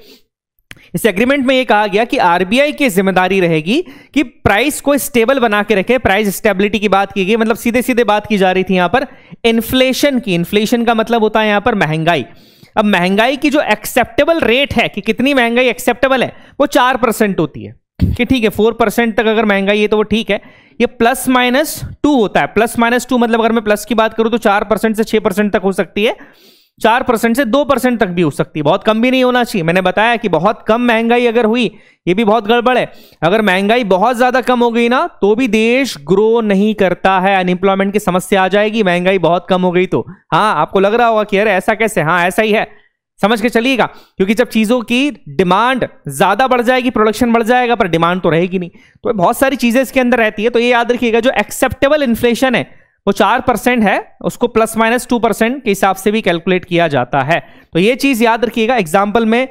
इस एग्रीमेंट में यह कहा गया कि आरबीआई की जिम्मेदारी रहेगी कि प्राइस को स्टेबल बना के रखे प्राइस स्टेबिलिटी की बात की गई मतलब सीधे सीधे बात की जा रही थी यहां पर इन्फ्लेशन की इन्फ्लेशन का मतलब होता है यहां पर महंगाई अब महंगाई की जो एक्सेप्टेबल रेट है कि कितनी महंगाई एक्सेप्टेबल है वो चार परसेंट होती है कि ठीक है फोर परसेंट तक अगर महंगाई है तो वो ठीक है ये प्लस माइनस टू होता है प्लस माइनस टू मतलब अगर मैं प्लस की बात करूं तो चार परसेंट से छह परसेंट तक हो सकती है चार परसेंट से दो परसेंट तक भी हो सकती है बहुत कम भी नहीं होना चाहिए मैंने बताया कि बहुत कम महंगाई अगर हुई ये भी बहुत गड़बड़ है अगर महंगाई बहुत ज्यादा कम हो गई ना तो भी देश ग्रो नहीं करता है अनएम्प्लॉयमेंट की समस्या आ जाएगी महंगाई बहुत कम हो गई तो हाँ आपको लग रहा होगा कि अरे ऐसा कैसे हाँ ऐसा ही है समझ के चलिएगा क्योंकि जब चीज़ों की डिमांड ज़्यादा बढ़ जाएगी प्रोडक्शन बढ़ जाएगा पर डिमांड तो रहेगी नहीं तो बहुत सारी चीज़ें इसके अंदर रहती है तो ये याद रखिएगा जो एक्सेप्टेबल इन्फ्लेशन है वो चार परसेंट है उसको प्लस माइनस टू परसेंट के हिसाब से भी कैलकुलेट किया जाता है तो ये चीज याद रखिएगा एग्जाम्पल में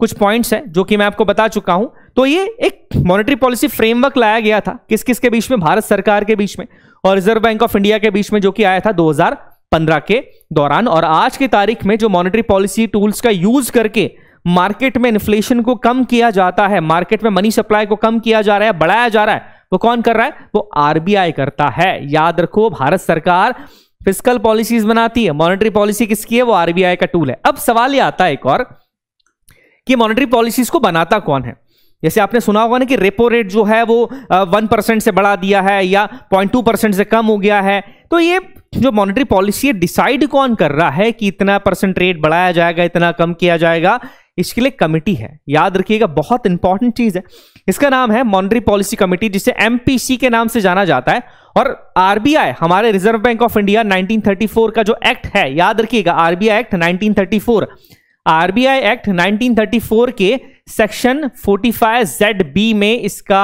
कुछ पॉइंट्स हैं जो कि मैं आपको बता चुका हूं तो ये एक मॉनेटरी पॉलिसी फ्रेमवर्क लाया गया था किस किस के बीच में भारत सरकार के बीच में और रिजर्व बैंक ऑफ इंडिया के बीच में जो कि आया था 2015 के दौरान और आज की तारीख में जो मॉनेटरी पॉलिसी टूल्स का यूज करके मार्केट में इन्फ्लेशन को कम किया जाता है मार्केट में मनी सप्लाई को कम किया जा रहा है बढ़ाया जा रहा है वो कौन कर रहा है वो आरबीआई करता है याद रखो भारत सरकार फिजिकल पॉलिसीज बनाती है मॉनेटरी पॉलिसी किसकी है वो आरबीआई का टूल है अब सवाल ये आता है एक और कि मॉनेटरी पॉलिसीज को बनाता कौन है जैसे आपने सुना होगा ना कि रेपो रेट जो है वो वन परसेंट से बढ़ा दिया है या पॉइंट टू परसेंट से कम हो गया है तो ये जो मॉनेटरी पॉलिसी है डिसाइड कौन कर रहा है कि इतना परसेंट रेट बढ़ाया जाएगा इतना कम किया जाएगा इसके लिए कमिटी है याद रखिएगा बहुत इंपॉर्टेंट चीज है इसका नाम है मॉनिटरी पॉलिसी कमेटी जिसे एमपीसी के नाम से जाना जाता है और आरबीआई हमारे रिजर्व बैंक ऑफ इंडिया 1934 का जो एक्ट है याद रखिएगा आरबीआई एक्ट 1934 आरबीआई एक्ट 1934 के सेक्शन 45 जेड बी में इसका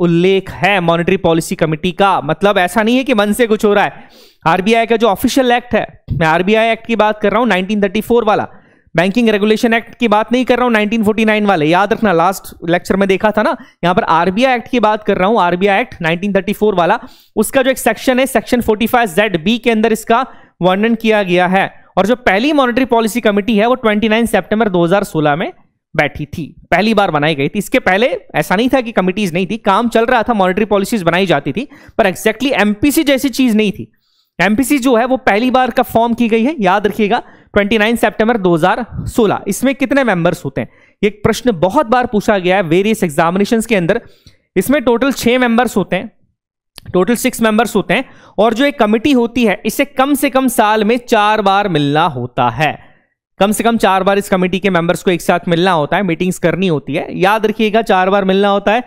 उल्लेख है मॉनिटरी पॉलिसी कमेटी का मतलब ऐसा नहीं है कि मन से कुछ हो रहा है आरबीआई का जो ऑफिशियल एक्ट है मैं आरबीआई एक्ट की बात कर रहा हूं 1934 वाला बैंकिंग रेगुलेशन एक्ट की बात नहीं कर रहा हूं 1949 वाले याद रखना लास्ट लेक्चर में देखा था ना यहां पर आरबीआई एक्ट की बात कर रहा हूं आरबीआई एक्ट 1934 वाला उसका जो एक सेक्शन है सेक्शन 45 जेड बी के अंदर इसका वर्णन किया गया है और जो पहली मॉनिटरी पॉलिसी कमिटी है वो 29 सितंबर 2016 में बैठी थी पहली बार बनाई गई थी इसके पहले ऐसा नहीं था कि कमिटीज नहीं थी काम चल रहा था मॉनिटरी पॉलिसीज बनाई जाती थी पर एक्जैक्टली एमपीसी जैसी चीज नहीं थी एमपीसी जो है वो पहली बार कब फॉर्म की गई है याद रखिएगा 29 सितंबर 2016 इसमें कितने मेंबर्स होते हैं ये प्रश्न बहुत बार पूछा गया है वेरियस एग्जामिनेशन के अंदर इसमें टोटल छह मेंबर्स होते हैं टोटल सिक्स मेंबर्स होते हैं और जो एक कमिटी होती है इसे कम से कम साल में चार बार मिलना होता है कम से कम चार बार इस कमेटी के मेंबर्स को एक साथ मिलना होता है मीटिंग्स करनी होती है याद रखिएगा चार बार मिलना होता है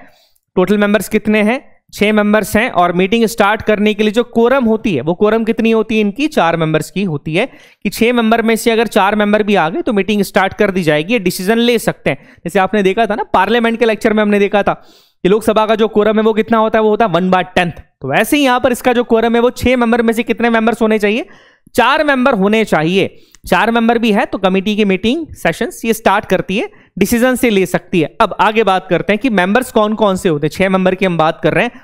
टोटल मेंबर्स कितने हैं छह मेंबर्स हैं और मीटिंग स्टार्ट करने के लिए जो कोरम होती है वो कोरम कितनी होती है इनकी चार मेंबर्स की होती है कि छह मेंबर में से अगर चार मेंबर भी आ गए तो मीटिंग स्टार्ट कर दी जाएगी डिसीजन ले सकते हैं जैसे आपने देखा था ना पार्लियामेंट के लेक्चर में हमने देखा था कि लोकसभा का जो कोरम है वो कितना होता है वो होता है वन बाय टेंथ तो वैसे ही यहां पर इसका जो कोरम है वो छह मेंबर में से कितने मेंबर्स होने चाहिए चार मेंबर होने चाहिए चार मेंबर भी है तो कमिटी की मीटिंग सेशंस ये स्टार्ट करती है डिसीजन से ले सकती है अब आगे बात करते हैं कि मेंबर्स कौन कौन से होते हैं छह मेंबर की हम बात कर रहे हैं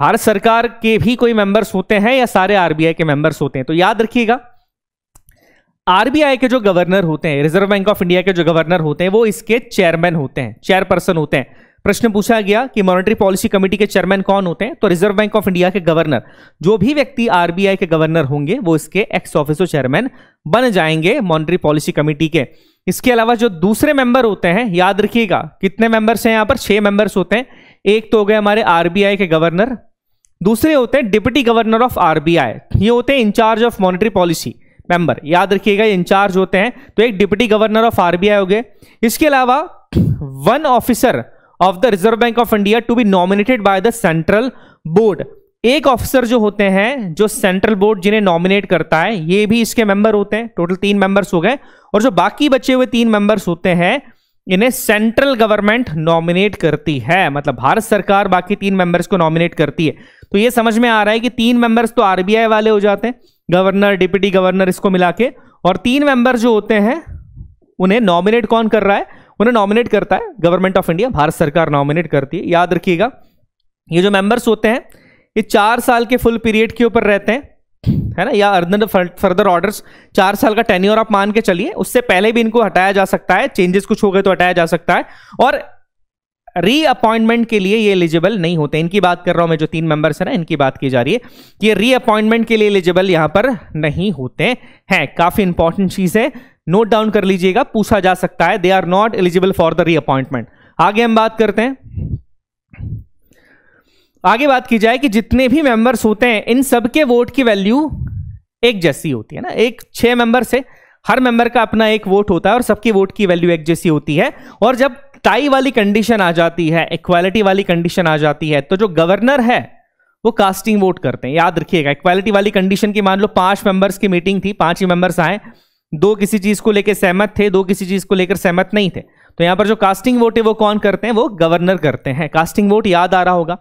भारत सरकार के भी कोई मेंबर्स होते हैं या सारे आरबीआई के मेंबर्स होते हैं तो याद रखिएगा आरबीआई के जो गवर्नर होते हैं रिजर्व बैंक ऑफ इंडिया के जो गवर्नर होते हैं वो इसके चेयरमैन होते हैं चेयरपर्सन होते हैं प्रश्न पूछा गया कि मॉनेटरी पॉलिसी कमेटी के चेयरमैन कौन होते हैं तो रिजर्व बैंक ऑफ इंडिया के गवर्नर जो भी व्यक्ति आरबीआई के गवर्नर होंगे वो इसके एक्स ऑफिसो चेयरमैन बन जाएंगे मॉनेटरी पॉलिसी कमेटी के इसके अलावा जो दूसरे मेंबर होते हैं याद रखिएगा कितने मेंबर्स हैं यहाँ पर छह मेंबर्स होते हैं एक तो हो गए हमारे आरबीआई के गवर्नर दूसरे होते हैं डिप्टी गवर्नर ऑफ आरबीआई ये होते हैं incharge of monetary policy member याद रखिएगा इंचार्ज होते हैं तो एक डिप्टी गवर्नर ऑफ आर हो गए इसके अलावा one officer of the reserve bank of India to be nominated by the central board एक ऑफिसर जो होते हैं जो सेंट्रल बोर्ड जिन्हें नॉमिनेट करता है ये भी इसके मेंबर होते हैं टोटल तीन मेंबर्स हो गए और जो बाकी बचे हुए तीन मेंबर्स होते हैं इन्हें सेंट्रल गवर्नमेंट नॉमिनेट करती है मतलब भारत सरकार बाकी तीन मेंबर्स को नॉमिनेट करती है तो ये समझ में आ रहा है कि तीन मेंबर्स तो आरबीआई वाले हो जाते हैं गवर्नर डिप्टी गवर्नर इसको मिला के और तीन मेंबर जो होते हैं उन्हें नॉमिनेट कौन कर रहा है उन्हें नॉमिनेट करता है गवर्नमेंट ऑफ इंडिया भारत सरकार नॉमिनेट करती है याद रखिएगा ये जो मेंबर्स होते हैं ये चार साल के फुल पीरियड के ऊपर रहते हैं है ना या अर्दन फर्दर ऑर्डर्स चार साल का टेन्योर आप मान के चलिए उससे पहले भी इनको हटाया जा सकता है चेंजेस कुछ हो गए तो हटाया जा सकता है और रीअपॉइंटमेंट के लिए ये एलिजिबल नहीं होते इनकी बात कर रहा हूं मैं जो तीन मेंबर्स हैं ना इनकी बात की जा रही है कि ये रीअपॉइंटमेंट के लिए एलिजिबल यहां पर नहीं होते हैं काफी इंपॉर्टेंट चीज है नोट डाउन कर लीजिएगा पूछा जा सकता है they are not eligible for the reappointment आगे हम बात करते हैं आगे बात की जाए कि जितने भी मेंबर्स होते हैं इन सबके वोट की वैल्यू एक जैसी होती है ना एक छह मेंबर से हर मेंबर का अपना एक वोट होता है और सबकी वोट की वैल्यू एक जैसी होती है और जब टाई वाली कंडीशन आ जाती है इक्वालिटी वाली कंडीशन आ जाती है तो जो गवर्नर है वो कास्टिंग वोट करते हैं याद रखिएगा इक्वालिटी वाली कंडीशन की मान लो पांच मेंबर्स की मीटिंग थी पांच ही मेंबर्स आए दो किसी चीज को लेकर सहमत थे दो किसी चीज को लेकर सहमत नहीं थे तो यहां पर जो कास्टिंग वोट है वो कौन करते हैं वो गवर्नर करते हैं कास्टिंग वोट याद आ रहा होगा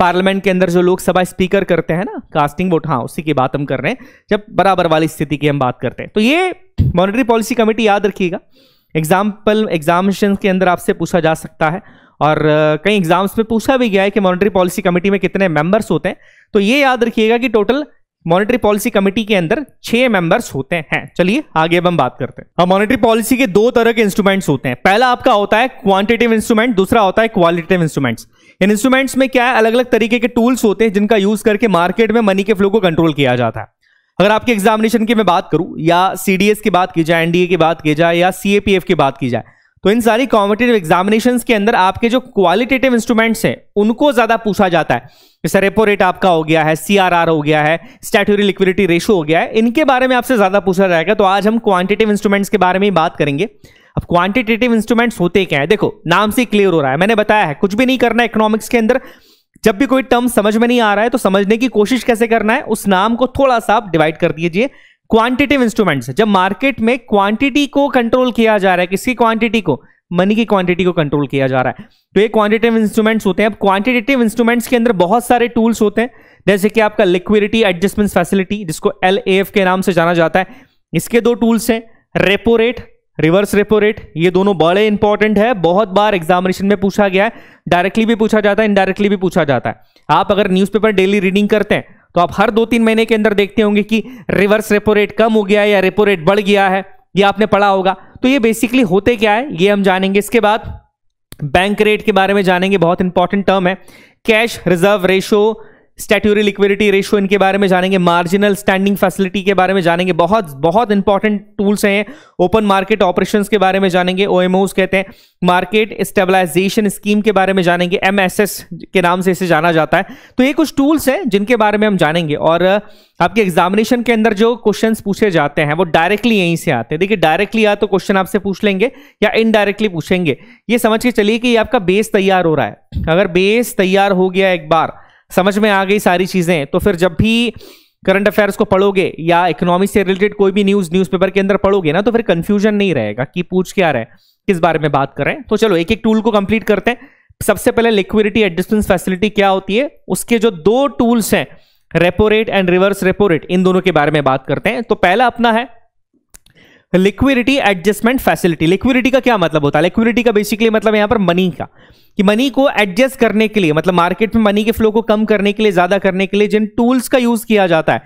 पार्लियामेंट के अंदर जो लोकसभा स्पीकर करते हैं ना कास्टिंग वोट हाँ उसी की बात हम कर रहे हैं जब बराबर वाली स्थिति की हम बात करते हैं तो ये मॉनिटरी पॉलिसी कमेटी याद रखिएगा एग्जाम्पल एग्जामिशन के अंदर आपसे पूछा जा सकता है और कई एग्जाम्स में पूछा भी गया है कि मॉनिटरी पॉलिसी कमेटी में कितने मेंबर्स होते हैं तो ये याद रखिएगा कि टोटल मॉनिटरी पॉलिसी कमेटी के अंदर छह मेंबर्स होते हैं चलिए आगे अब हम बात करते हैं अब मॉनिटरी पॉलिसी के दो तरह के इंस्ट्रूमेंट्स होते हैं पहला आपका होता है क्वांटिटेटिव इंस्ट्रूमेंट दूसरा होता है क्वालिटेटिव इंस्ट्रूमेंट्स इन इंस्ट्रूमेंट्स में क्या है अलग अलग तरीके के टूल्स होते हैं जिनका यूज करके मार्केट में मनी के फ्लो को कंट्रोल किया जाता है अगर आपके एग्जामिनेशन की मैं बात करूं या सीडीएस की बात की जाए एनडीए की बात की जाए या सीएपीएफ की बात की जाए तो इन सारी कॉम्पिटेटिव एग्जामिनेशन के अंदर आपके जो क्वालिटेटिव इंस्ट्रूमेंट्स हैं उनको ज्यादा पूछा जाता है जैसे रेपो रेट आपका हो गया है सीआरआर हो गया है स्टैट्यूरी लिक्विडिटी रेशो हो गया है इनके बारे में आपसे ज्यादा पूछा जाएगा तो आज हम क्वांटिटिव इंस्ट्रूमेंट्स के बारे में ही बात करेंगे अब क्वांटिटेटिव इंस्ट्रूमेंट्स होते क्या है देखो नाम से क्लियर हो रहा है मैंने बताया है कुछ भी नहीं करना इकोनॉमिक्स के अंदर जब भी कोई टर्म समझ में नहीं आ रहा है तो समझने की कोशिश कैसे करना है उस नाम को थोड़ा सा आप डिवाइड कर दीजिए क्वांटिटिव इंस्ट्रूमेंट जब मार्केट में क्वांटिटी को कंट्रोल किया जा रहा है किसकी क्वांटिटी को मनी की क्वांटिटी को कंट्रोल किया जा रहा है तो ये क्वांटिटिव इंस्ट्रूमेंट्स होते हैं अब क्वांटिटेटिव इंस्ट्रूमेंट्स के अंदर बहुत सारे टूल्स होते हैं जैसे कि आपका लिक्विडिटी एडजस्टमेंट फैसिलिटी जिसको एल के नाम से जाना जाता है इसके दो टूल्स हैं repo rate reverse repo rate ये दोनों बड़े इंपॉर्टेंट है बहुत बार एग्जामिनेशन में पूछा गया है डायरेक्टली भी पूछा जाता है इनडायरेक्टली भी पूछा जाता है आप अगर न्यूज़पेपर डेली रीडिंग करते हैं तो आप हर दो तीन महीने के अंदर देखते होंगे कि रिवर्स रेपो रेट कम हो गया है या रेपो रेट बढ़ गया है ये आपने पढ़ा होगा तो ये बेसिकली होते क्या है ये हम जानेंगे इसके बाद बैंक रेट के बारे में जानेंगे बहुत इंपॉर्टेंट टर्म है cash reserve ratio statutory liquidity ratio इनके बारे में जानेंगे मार्जिनल स्टैंडिंग फैसिलिटी के बारे में जानेंगे बहुत बहुत इंपॉर्टेंट टूल्स हैं ओपन मार्केट ऑपरेशन के बारे में जानेंगे ओ कहते हैं मार्केट स्टेबलाइजेशन स्कीम के बारे में जानेंगे एम के नाम से इसे जाना जाता है तो ये कुछ टूल्स हैं जिनके बारे में हम जानेंगे और आपके एग्जामिनेशन के अंदर जो क्वेश्चन पूछे जाते हैं वो डायरेक्टली यहीं से आते हैं देखिए डायरेक्टली या तो क्वेश्चन आपसे पूछ लेंगे या इनडायरेक्टली पूछेंगे ये समझ के चलिए कि ये आपका बेस तैयार हो रहा है अगर बेस तैयार हो गया एक बार समझ में आ गई सारी चीजें तो फिर जब भी करंट अफेयर्स को पढ़ोगे या इकोनॉमी से रिलेटेड कोई भी न्यूज न्यूज़पेपर के अंदर पढ़ोगे ना तो फिर कंफ्यूजन नहीं रहेगा कि पूछ क्या रहे किस बारे में बात करें तो चलो एक एक टूल को कंप्लीट करते हैं सबसे पहले लिक्विडिटी एडजस्टमेंट फैसिलिटी क्या होती है उसके जो दो टूल्स हैं repo rate and reverse repo rate इन दोनों के बारे में बात करते हैं तो पहला अपना है लिक्विडिटी एडजस्टमेंट फैसिलिटी लिक्विडिटी का क्या मतलब होता है लिक्विडिटी का बेसिकली मतलब यहां पर मनी का कि मनी को एडजस्ट करने के लिए मतलब मार्केट में मनी के फ्लो को कम करने के लिए ज्यादा करने के लिए जिन टूल्स का यूज किया जाता है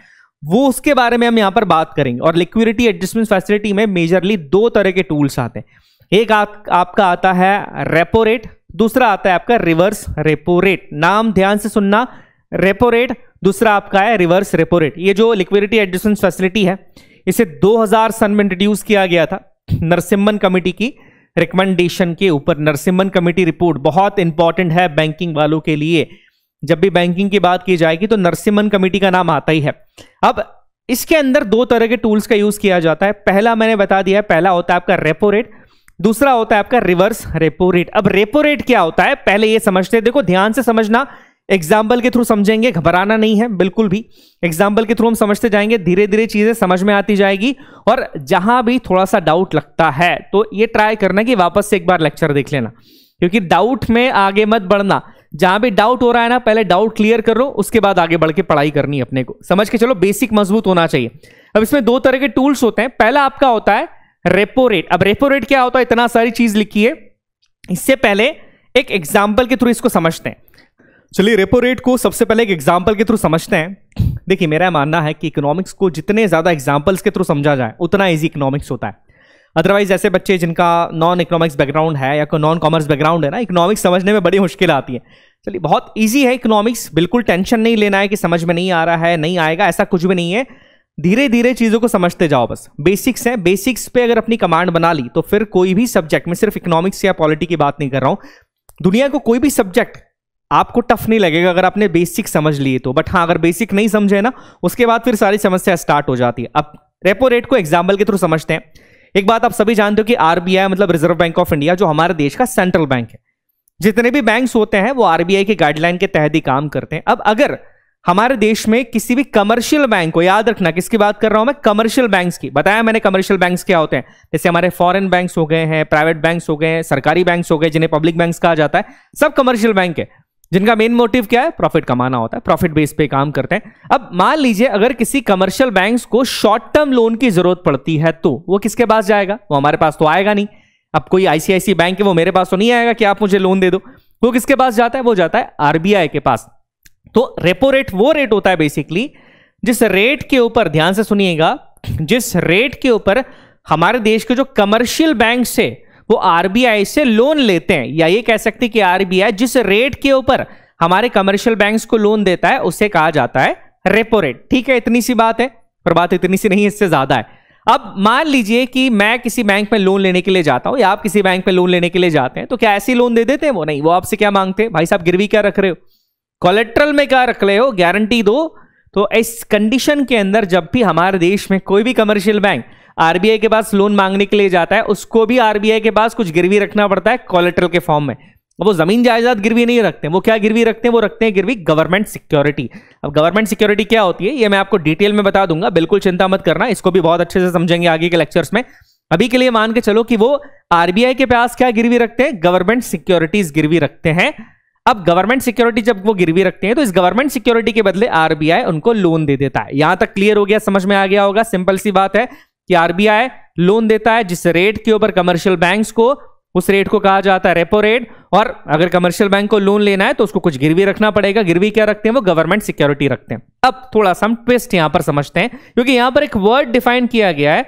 वो उसके बारे में हम यहां पर बात करेंगे और लिक्विडिटी एडजस्टमेंट फैसिलिटी में मेजरली दो तरह के टूल्स आते हैं एक आप, आपका आता है रेपो रेट दूसरा आता है आपका रिवर्स रेपो रेट नाम ध्यान से सुनना रेपो रेट दूसरा आपका है रिवर्स रेपो रेट ये जो लिक्विडिटी एडजस्टमेंट फैसिलिटी है इसे 2000 सन में इंट्रोड्यूस किया गया था नरसिम्हन कमेटी की रिकमेंडेशन के ऊपर नरसिम्हन कमेटी रिपोर्ट बहुत इंपॉर्टेंट है बैंकिंग वालों के लिए जब भी बैंकिंग की बात की जाएगी तो नरसिम्हन कमेटी का नाम आता ही है अब इसके अंदर दो तरह के टूल्स का यूज किया जाता है पहला मैंने बता दिया है पहला होता है आपका रेपो रेट दूसरा होता है आपका रिवर्स रेपो रेट अब रेपो रेट क्या होता है पहले ये समझते देखो ध्यान से समझना एग्जाम्पल के थ्रू समझेंगे घबराना नहीं है बिल्कुल भी एग्जाम्पल के थ्रू हम समझते जाएंगे धीरे धीरे चीज़ें समझ में आती जाएगी और जहां भी थोड़ा सा डाउट लगता है तो ये ट्राई करना कि वापस से एक बार लेक्चर देख लेना क्योंकि डाउट में आगे मत बढ़ना जहां भी डाउट हो रहा है ना पहले डाउट क्लियर करो उसके बाद आगे बढ़ के पढ़ाई करनी अपने को समझ के चलो बेसिक मजबूत होना चाहिए अब इसमें दो तरह के टूल्स होते हैं पहला आपका होता है रेपो रेट अब रेपो रेट क्या होता है इतना सारी चीज लिखी है इससे पहले एक एग्जाम्पल के थ्रू इसको समझते हैं चलिए रेपो रेट को सबसे पहले एक एग्जाम्पल के थ्रू समझते हैं देखिए मेरा मानना है कि इकोनॉमिक्स को जितने ज़्यादा एग्जाम्पल्स के थ्रू समझा जाए उतना ईजी इकोनॉमिक्स होता है अदरवाइज ऐसे बच्चे जिनका नॉन इकोनॉमिक्स बैकग्राउंड है या नॉन कॉमर्स बैकग्राउंड है ना इकोनॉमिक्स समझने में बड़ी मुश्किल आती है चलिए बहुत ईजी है इकोनॉमिक्स बिल्कुल टेंशन नहीं लेना है कि समझ में नहीं आ रहा है नहीं आएगा ऐसा कुछ भी नहीं है धीरे धीरे चीज़ों को समझते जाओ बस बेसिक्स हैं बेसिक्स पे अगर अपनी कमांड बना ली तो फिर कोई भी सब्जेक्ट मैं सिर्फ इकोनॉमिक्स या पॉलिटी की बात नहीं कर रहा हूँ दुनिया को कोई भी सब्जेक्ट आपको टफ नहीं लगेगा अगर आपने बेसिक समझ लिए तो बट हाँ अगर बेसिक नहीं समझे ना उसके बाद फिर सारी समस्या स्टार्ट हो जाती है अब रेपो रेट को एग्जाम्पल के थ्रू समझते हैं एक बात आप सभी जानते हो कि आरबीआई मतलब रिजर्व बैंक ऑफ इंडिया जो हमारे देश का सेंट्रल बैंक है जितने भी बैंक्स होते हैं वो आरबीआई के गाइडलाइन के तहत ही काम करते हैं अब अगर हमारे देश में किसी भी कमर्शियल बैंक को याद रखना किसकी बात कर रहा हूं मैं कमर्शियल बैंक्स की बताया मैंने कमर्शियल बैंक्स क्या होते हैं जैसे हमारे फॉरेन बैंक्स हो गए हैं प्राइवेट बैंक्स हो गए हैं सरकारी बैंक्स हो गए जिन्हें पब्लिक बैंक्स कहा जाता है सब कमर्शियल बैंक है जिनका मेन मोटिव क्या है प्रॉफिट कमाना होता है प्रॉफिट बेस पे काम करते हैं अब मान लीजिए अगर किसी कमर्शियल बैंक्स को शॉर्ट टर्म लोन की जरूरत पड़ती है तो वो किसके पास जाएगा वो हमारे पास तो आएगा नहीं अब कोई आईसीआईसी बैंक है वो मेरे पास तो नहीं आएगा कि आप मुझे लोन दे दो वो किसके पास जाता है वो जाता है आरबीआई के पास तो रेपो रेट वो रेट होता है बेसिकली जिस रेट के ऊपर ध्यान से सुनिएगा जिस रेट के ऊपर हमारे देश के जो कमर्शियल बैंक है वो आरबीआई से लोन लेते हैं या ये कह सकते हैं कि आरबीआई जिस रेट के ऊपर हमारे कमर्शियल बैंक्स को लोन देता है उसे कहा जाता है रेपो रेट ठीक है इतनी सी बात है पर बात इतनी सी नहीं इससे ज्यादा है अब मान लीजिए कि मैं किसी बैंक में लोन लेने के लिए जाता हूं या आप किसी बैंक में लोन लेने के लिए जाते हैं तो क्या ऐसी लोन दे देते हैं वो नहीं वो आपसे क्या मांगते हैं भाई साहब गिरवी क्या रख रहे हो कोलेट्रल में क्या रख रहे हो गारंटी दो तो इस कंडीशन के अंदर जब भी हमारे देश में कोई भी कमर्शियल बैंक आरबीआई के पास लोन मांगने के लिए जाता है उसको भी आरबीआई के पास कुछ गिरवी रखना पड़ता है कॉलेट्रल के फॉर्म में वो जमीन जायदाद गिरवी नहीं रखते वो क्या गिरवी रखते हैं वो रखते हैं गिरवी गवर्नमेंट सिक्योरिटी अब गवर्नमेंट सिक्योरिटी क्या होती है ये मैं आपको डिटेल में बता दूंगा बिल्कुल चिंता मत करना इसको भी बहुत अच्छे से समझेंगे आगे के लेक्चर्स में अभी के लिए मान के चलो कि वो आरबीआई के पास क्या गिरवी रखते हैं गवर्नमेंट सिक्योरिटीज गिरवी रखते हैं अब गवर्नमेंट सिक्योरिटी जब वो गिरवी रखते हैं तो इस गवर्नमेंट सिक्योरिटी के बदले आरबीआई उनको लोन दे देता है यहां तक क्लियर हो गया समझ में आ गया होगा सिंपल सी बात है कि आरबीआई लोन देता है जिस रेट के ऊपर कमर्शियल बैंक को उस रेट को कहा जाता है रेपो रेट और अगर कमर्शियल बैंक को लोन लेना है तो उसको कुछ गिरवी रखना पड़ेगा गिरवी क्या रखते हैं वो गवर्नमेंट सिक्योरिटी रखते हैं अब थोड़ा सा हम ट्विस्ट यहां पर समझते हैं क्योंकि यहां पर एक वर्ड डिफाइन किया गया है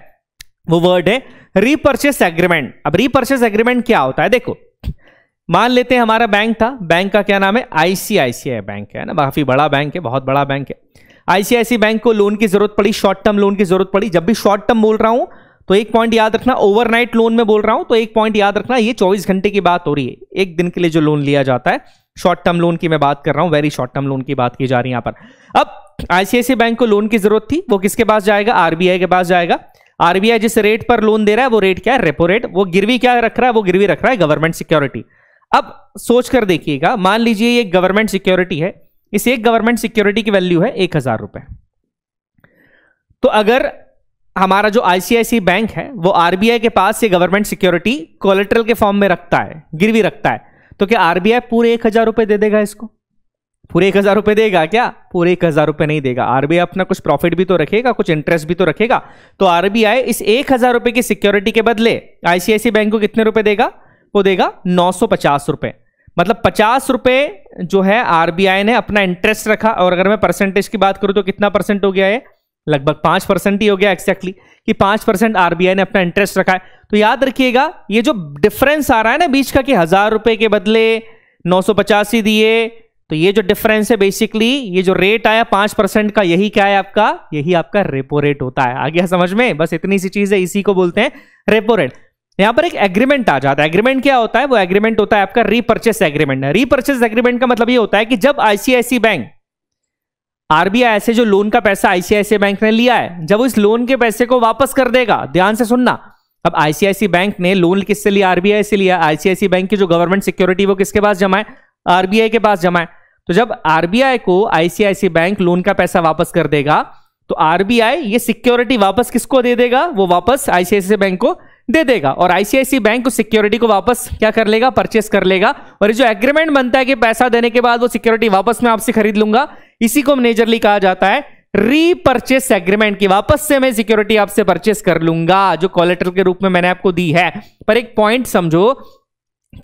वो वर्ड है रीपर्चेस एग्रीमेंट अब रीपर्चेस एग्रीमेंट क्या होता है देखो मान लेते हैं हमारा बैंक था बैंक का क्या नाम है आईसीआईसीआई बैंक है ना काफी बड़ा बैंक है बहुत बड़ा बैंक है आईसीआईसी बैंक को लोन की जरूरत पड़ी शॉर्ट टर्म लोन की जरूरत पड़ी जब भी शॉर्ट टर्म बोल रहा हूं तो एक पॉइंट याद रखना ओवरनाइट लोन में बोल रहा हूं तो एक पॉइंट याद रखना ये 24 घंटे की बात हो रही है एक दिन के लिए जो लोन लिया जाता है शॉर्ट टर्म लोन की मैं बात कर रहा हूं वेरी शॉर्ट टर्म लोन की बात की जा रही है यहां पर अब आईसीआईसी बैंक को लोन की जरूरत थी वो किसके पास जाएगा आरबीआई के पास जाएगा आरबीआई जिस रेट पर लोन दे रहा है वो रेट क्या है रेपो रेट वो गिरवी क्या रख रहा है वो गिरवी रख रहा है गवर्नमेंट सिक्योरिटी अब सोच कर देखिएगा मान लीजिए ये गवर्नमेंट सिक्योरिटी है इस एक गवर्नमेंट सिक्योरिटी की वैल्यू है एक हजार रुपए तो अगर हमारा जो आईसीआईसी बैंक है वो आरबीआई के पास ये गवर्नमेंट सिक्योरिटी कोलेट्रल के फॉर्म में रखता है गिरवी रखता है तो क्या आरबीआई पूरे एक हजार रुपए दे देगा इसको पूरे एक हजार रुपए देगा क्या पूरे एक हजार रुपए नहीं देगा आरबीआई अपना कुछ प्रॉफिट भी तो रखेगा कुछ इंटरेस्ट भी तो रखेगा तो आरबीआई इस एक हजार रुपए की सिक्योरिटी के बदले आईसीआईसी बैंक को कितने रुपए देगा वो देगा नौ सौ पचास मतलब पचास रुपये जो है आरबीआई ने अपना इंटरेस्ट रखा और अगर मैं परसेंटेज की बात करूं तो कितना परसेंट हो गया है लगभग पांच परसेंट ही हो गया एक्जैक्टली कि पांच परसेंट आरबीआई ने अपना इंटरेस्ट रखा है तो याद रखिएगा ये जो डिफरेंस आ रहा है ना बीच का कि हजार रुपए के बदले नौ सौ ही दिए तो ये जो डिफरेंस है बेसिकली ये जो रेट आया पांच परसेंट का यही क्या है आपका यही आपका रेपो रेट होता है आ गया समझ में बस इतनी सी चीज है इसी को बोलते हैं रेपो रेट यहां पर एक एग्रीमेंट आ जाता है एग्रीमेंट क्या होता है वो एग्रीमेंट होता है आपका रीपर्चेस एग्रीमेंट रीपर्चेस एग्रीमेंट का मतलब ये होता है कि जब आईसीआईसी बैंक आरबीआई से जो लोन का पैसा आईसीआईसी बैंक ने लिया है जब इस लोन के पैसे को वापस कर देगा ध्यान से सुनना अब आईसीआईसी बैंक ने लोन किससे लिया आरबीआई से लिया आईसीआईसी बैंक की जो गवर्नमेंट सिक्योरिटी वो किसके पास जमा है आरबीआई के पास जमा है तो जब आरबीआई को आईसीआईसी बैंक लोन का पैसा वापस कर देगा तो आरबीआई ये सिक्योरिटी वापस किसको दे देगा वो वापस आईसीआईसी बैंक को दे देगा और आईसीआईसी बैंक उस सिक्योरिटी को वापस क्या कर लेगा परचेस कर लेगा और ये जो एग्रीमेंट बनता है कि पैसा देने के बाद वो सिक्योरिटी वापस मैं आपसे खरीद लूंगा इसी को मेजरली कहा जाता है रीपर्चेस एग्रीमेंट की वापस से मैं सिक्योरिटी आपसे परचेस कर लूंगा जो कॉलेटर के रूप में मैंने आपको दी है पर एक पॉइंट समझो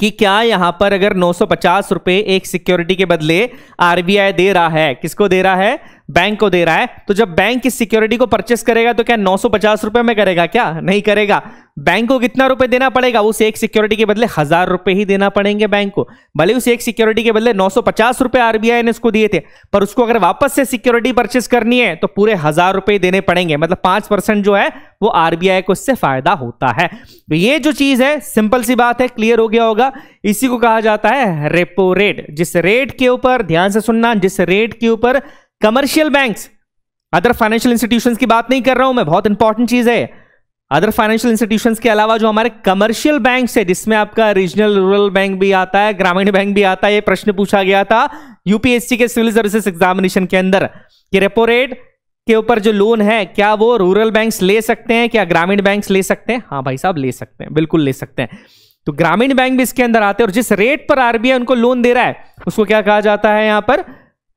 कि क्या यहां पर अगर नौ सौ पचास रुपए एक सिक्योरिटी के बदले आरबीआई दे रहा है किसको दे रहा है बैंक को दे रहा है तो जब बैंक इस सिक्योरिटी को परचेस करेगा तो क्या नौ रुपए में करेगा क्या नहीं करेगा बैंक को कितना रुपए देना पड़ेगा उस एक सिक्योरिटी के बदले हजार रुपए ही देना पड़ेंगे बैंक को भले उस एक सिक्योरिटी के बदले नौ रुपए आरबीआई ने उसको दिए थे पर उसको अगर वापस से सिक्योरिटी परचेस करनी है तो पूरे हजार रुपए देने पड़ेंगे मतलब पांच परसेंट जो है वो आरबीआई को इससे फायदा होता है तो ये जो चीज है सिंपल सी बात है क्लियर हो गया होगा इसी को कहा जाता है रेपो रेट जिस रेट के ऊपर ध्यान से सुनना जिस रेट के ऊपर commercial banks other financial institution की बात नहीं कर रहा हूं मैं बहुत इंपॉर्टेंट चीज है अदर फाइनेंशियल इंस्टीट्यूशन के अलावा जो हमारे कमर्शियल बैंक है जिसमें आपका रीजनल रूरल बैंक भी आता है ग्रामीण बैंक भी आता है ये प्रश्न पूछा गया था यूपीएससी के सिविल सर्विसेज एग्जामिनेशन के अंदर कि रेपो रेट के ऊपर जो लोन है क्या वो रूरल बैंक ले सकते हैं क्या ग्रामीण बैंक ले सकते हैं हाँ भाई साहब ले सकते हैं बिल्कुल ले सकते हैं तो ग्रामीण बैंक भी इसके अंदर आते हैं और जिस रेट पर आरबीआई उनको लोन दे रहा है उसको क्या कहा जाता है यहां पर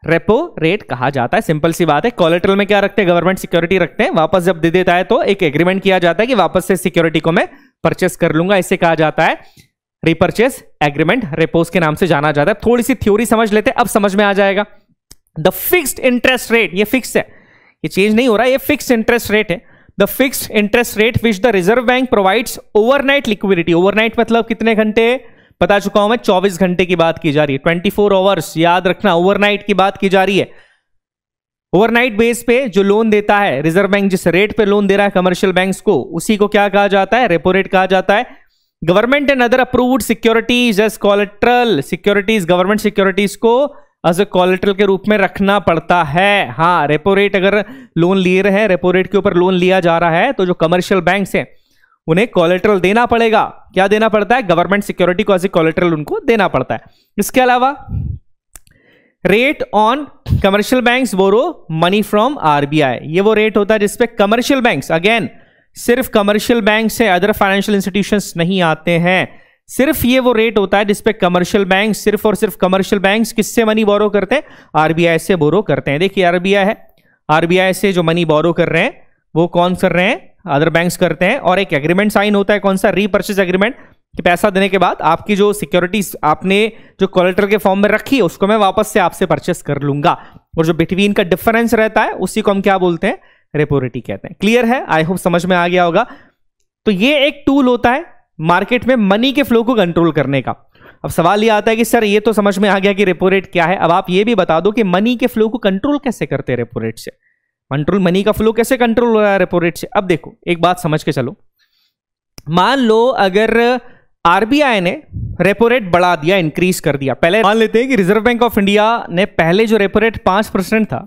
रेपो रेट कहा जाता है सिंपल सी बात है कॉलेट्रल में क्या रखते हैं गवर्नमेंट सिक्योरिटी रखते हैं वापस जब दे देता है तो एक एग्रीमेंट किया जाता है कि वापस से सिक्योरिटी को मैं परचेस कर लूंगा इसे कहा जाता है रिपर्चेस एग्रीमेंट रेपोस के नाम से जाना जाता है थोड़ी सी थ्योरी समझ लेते हैं अब समझ में आ जाएगा द फिक्स इंटरेस्ट रेट ये फिक्स है ये चेंज नहीं हो रहा है ये फिक्स इंटरेस्ट रेट है the fix interest rate which the reserve bank provides overnight liquidity overnight मतलब कितने घंटे बता चुका हूं मैं 24 घंटे की बात की जा रही है 24 फोर आवर्स याद रखना ओवरनाइट की बात की जा रही है ओवरनाइट बेस पे जो लोन देता है रिजर्व बैंक जिस रेट पे लोन दे रहा है कमर्शियल बैंक्स को उसी को क्या कहा जाता है रेपो रेट कहा जाता है government and other approved securities as collateral securities government securities को एज ए कॉलेट्रल के रूप में रखना पड़ता है हाँ रेपो रेट अगर लोन लिए रहे हैं रेपो रेट के ऊपर लोन लिया जा रहा है तो जो कमर्शियल बैंक हैं उन्हें कॉलेट्रल देना पड़ेगा क्या देना पड़ता है गवर्नमेंट सिक्योरिटी को एज उनको देना पड़ता है इसके अलावा rate on commercial banks borrow money from RBI ये वो रेट होता है जिसपे कमर्शियल बैंक्स अगेन सिर्फ कमर्शियल बैंक से अदर फाइनेंशियल इंस्टीट्यूशंस नहीं आते हैं सिर्फ ये वो रेट होता है जिसपे कमर्शियल बैंक सिर्फ और सिर्फ कमर्शियल बैंक किससे मनी बोरो करते हैं आरबीआई से बोरो करते हैं देखिए आरबीआई है आरबीआई से जो मनी बोरो कर रहे हैं वो कौन कर रहे हैं अदर बैंक्स करते हैं और एक एग्रीमेंट साइन होता है कौन सा रीपर्चेज एग्रीमेंट कि पैसा देने के बाद आपकी जो सिक्योरिटीज आपने जो कॉलेटर के फॉर्म में रखी है उसको मैं वापस से आपसे परचेस कर लूंगा और जो बिटवीन का डिफरेंस रहता है उसी को हम क्या बोलते हैं रेपोरेटी कहते हैं क्लियर है आई होप समझ में आ गया होगा तो ये एक टूल होता है मार्केट में मनी के फ्लो को कंट्रोल करने का अब सवाल ये आता है कि सर ये तो समझ में आ गया कि रेपो रेट क्या है अब आप ये भी बता दो कि मनी के फ्लो को कंट्रोल कैसे करते हैं रेपो रेट से कंट्रोल मनी का फ्लो कैसे कंट्रोल हो रहा है रेपो रेट से अब देखो एक बात समझ के चलो मान लो अगर आरबीआई ने रेपो रेट बढ़ा दिया इंक्रीज कर दिया पहले मान लेते हैं कि रिजर्व बैंक ऑफ इंडिया ने पहले जो रेपो रेट पांच परसेंट था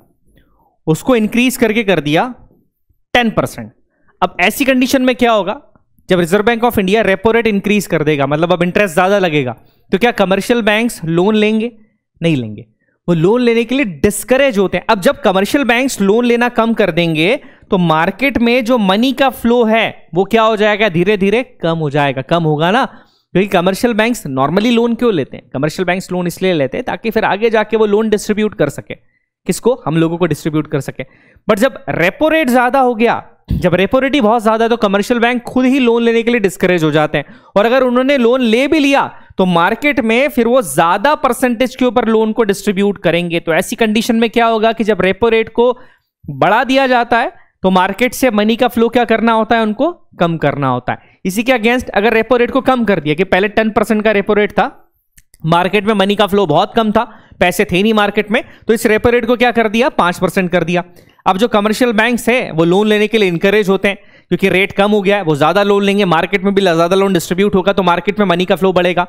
उसको इंक्रीज करके कर दिया टेन परसेंट अब ऐसी कंडीशन में क्या होगा जब reserve bank of India repo rate increase कर देगा मतलब अब इंटरेस्ट ज्यादा लगेगा तो क्या कमर्शियल बैंक लोन लेंगे नहीं लेंगे वो लोन लेने के लिए डिस्करेज होते हैं अब जब कमर्शियल बैंक्स लोन लेना कम कर देंगे तो मार्केट में जो मनी का फ्लो है वो क्या हो जाएगा धीरे धीरे कम हो जाएगा कम होगा ना क्योंकि कमर्शियल बैंक्स नॉर्मली लोन क्यों लेते हैं कमर्शियल बैंक्स लोन इसलिए लेते हैं ताकि फिर आगे जाके वो लोन डिस्ट्रीब्यूट कर सके किसको हम लोगों को डिस्ट्रीब्यूट कर सके बट जब रेपो रेट ज्यादा हो गया जब रेपो रेट ही बहुत ज्यादा है तो कमर्शियल बैंक खुद ही लोन लेने के लिए डिस्करेज हो जाते हैं और अगर उन्होंने लोन ले भी लिया तो मार्केट में फिर वो ज्यादा परसेंटेज के ऊपर लोन को डिस्ट्रीब्यूट करेंगे तो ऐसी कंडीशन में क्या होगा कि जब रेपो रेट को बढ़ा दिया जाता है तो मार्केट से मनी का फ्लो क्या करना होता है उनको कम करना होता है इसी के अगेंस्ट अगर रेपो रेट को कम कर दिया कि पहले टेन परसेंट का रेपो रेट था मार्केट में मनी का फ्लो बहुत कम था पैसे थे नहीं मार्केट में तो इस रेपो रेट को क्या कर दिया पांच परसेंट कर दिया अब जो कमर्शियल बैंक है वो लोन लेने के लिए इंकरेज होते हैं क्योंकि रेट कम हो गया है वो ज्यादा लोन लेंगे मार्केट में भी ज्यादा लोन डिस्ट्रीब्यूट होगा तो मार्केट में मनी का फ्लो बढ़ेगा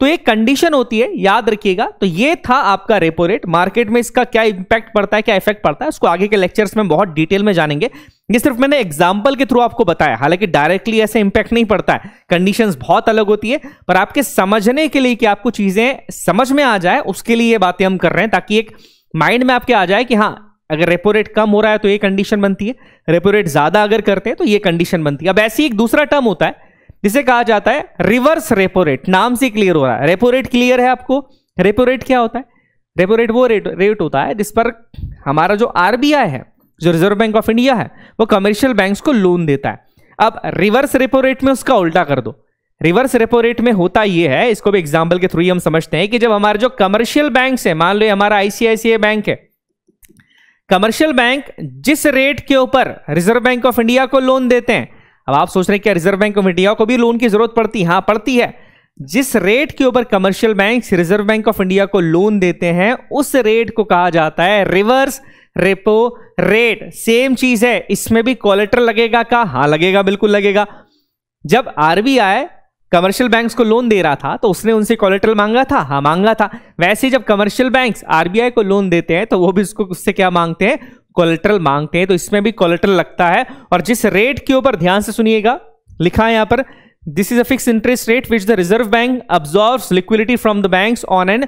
तो एक कंडीशन होती है याद रखिएगा तो ये था आपका रेपो रेट मार्केट में इसका क्या इंपैक्ट पड़ता है क्या इफेक्ट पड़ता है उसको आगे के लेक्चर्स में बहुत डिटेल में जानेंगे ये सिर्फ मैंने एग्जाम्पल के थ्रू आपको बताया हालांकि डायरेक्टली ऐसे इंपैक्ट नहीं पड़ता है कंडीशंस बहुत अलग होती है पर आपके समझने के लिए कि आपको चीजें समझ में आ जाए उसके लिए ये बातें हम कर रहे हैं ताकि एक माइंड में आपके आ जाए कि हाँ अगर रेपो रेट कम हो रहा है तो ये कंडीशन बनती है रेपो रेट ज्यादा अगर करते हैं तो ये कंडीशन बनती है अब ऐसी एक दूसरा टर्म होता है जिसे कहा जाता है रिवर्स रेपो रेट नाम से क्लियर हो रहा है रेपो रेट क्लियर है आपको रेपो रेट क्या होता है रेपो रेट वो रेट रेट होता है जिस पर हमारा जो आर है जो रिजर्व बैंक ऑफ इंडिया है वो कमर्शियल बैंक को लोन देता है अब रिवर्स रेपो रेट में उसका उल्टा कर दो रिवर्स रेपो रेट में होता यह है इसको भी एग्जाम्पल के थ्रू हम समझते हैं कि जब हमारे जो कमर्शियल बैंक है मान लो हमारा आईसीआईसीआई बैंक है कमर्शियल बैंक जिस रेट के ऊपर रिजर्व बैंक ऑफ इंडिया को लोन देते हैं अब आप सोच रहे हैं क्या रिजर्व बैंक ऑफ इंडिया को भी लोन की जरूरत पड़ती है हाँ पड़ती है जिस रेट के ऊपर commercial bank reserve bank of India को लोन देते हैं उस रेट को कहा जाता है रिवर्स रेपो रेट सेम चीज है इसमें भी कॉलेटर लगेगा का हाँ लगेगा बिल्कुल लगेगा जब आरबीआई कमर्शियल बैंक्स को लोन दे रहा था तो उसने उनसे कोलेट्रल मांगा था हाँ मांगा था वैसे जब कमर्शियल बैंक्स आरबीआई को लोन देते हैं तो वो भी उसको उससे क्या मांगते हैं कोलेट्रल मांगते हैं तो इसमें भी कोलेट्रल लगता है और जिस रेट के ऊपर ध्यान से सुनिएगा लिखा है यहां पर this is a fix interest rate which the reserve bank absorb liquidity from the bank on an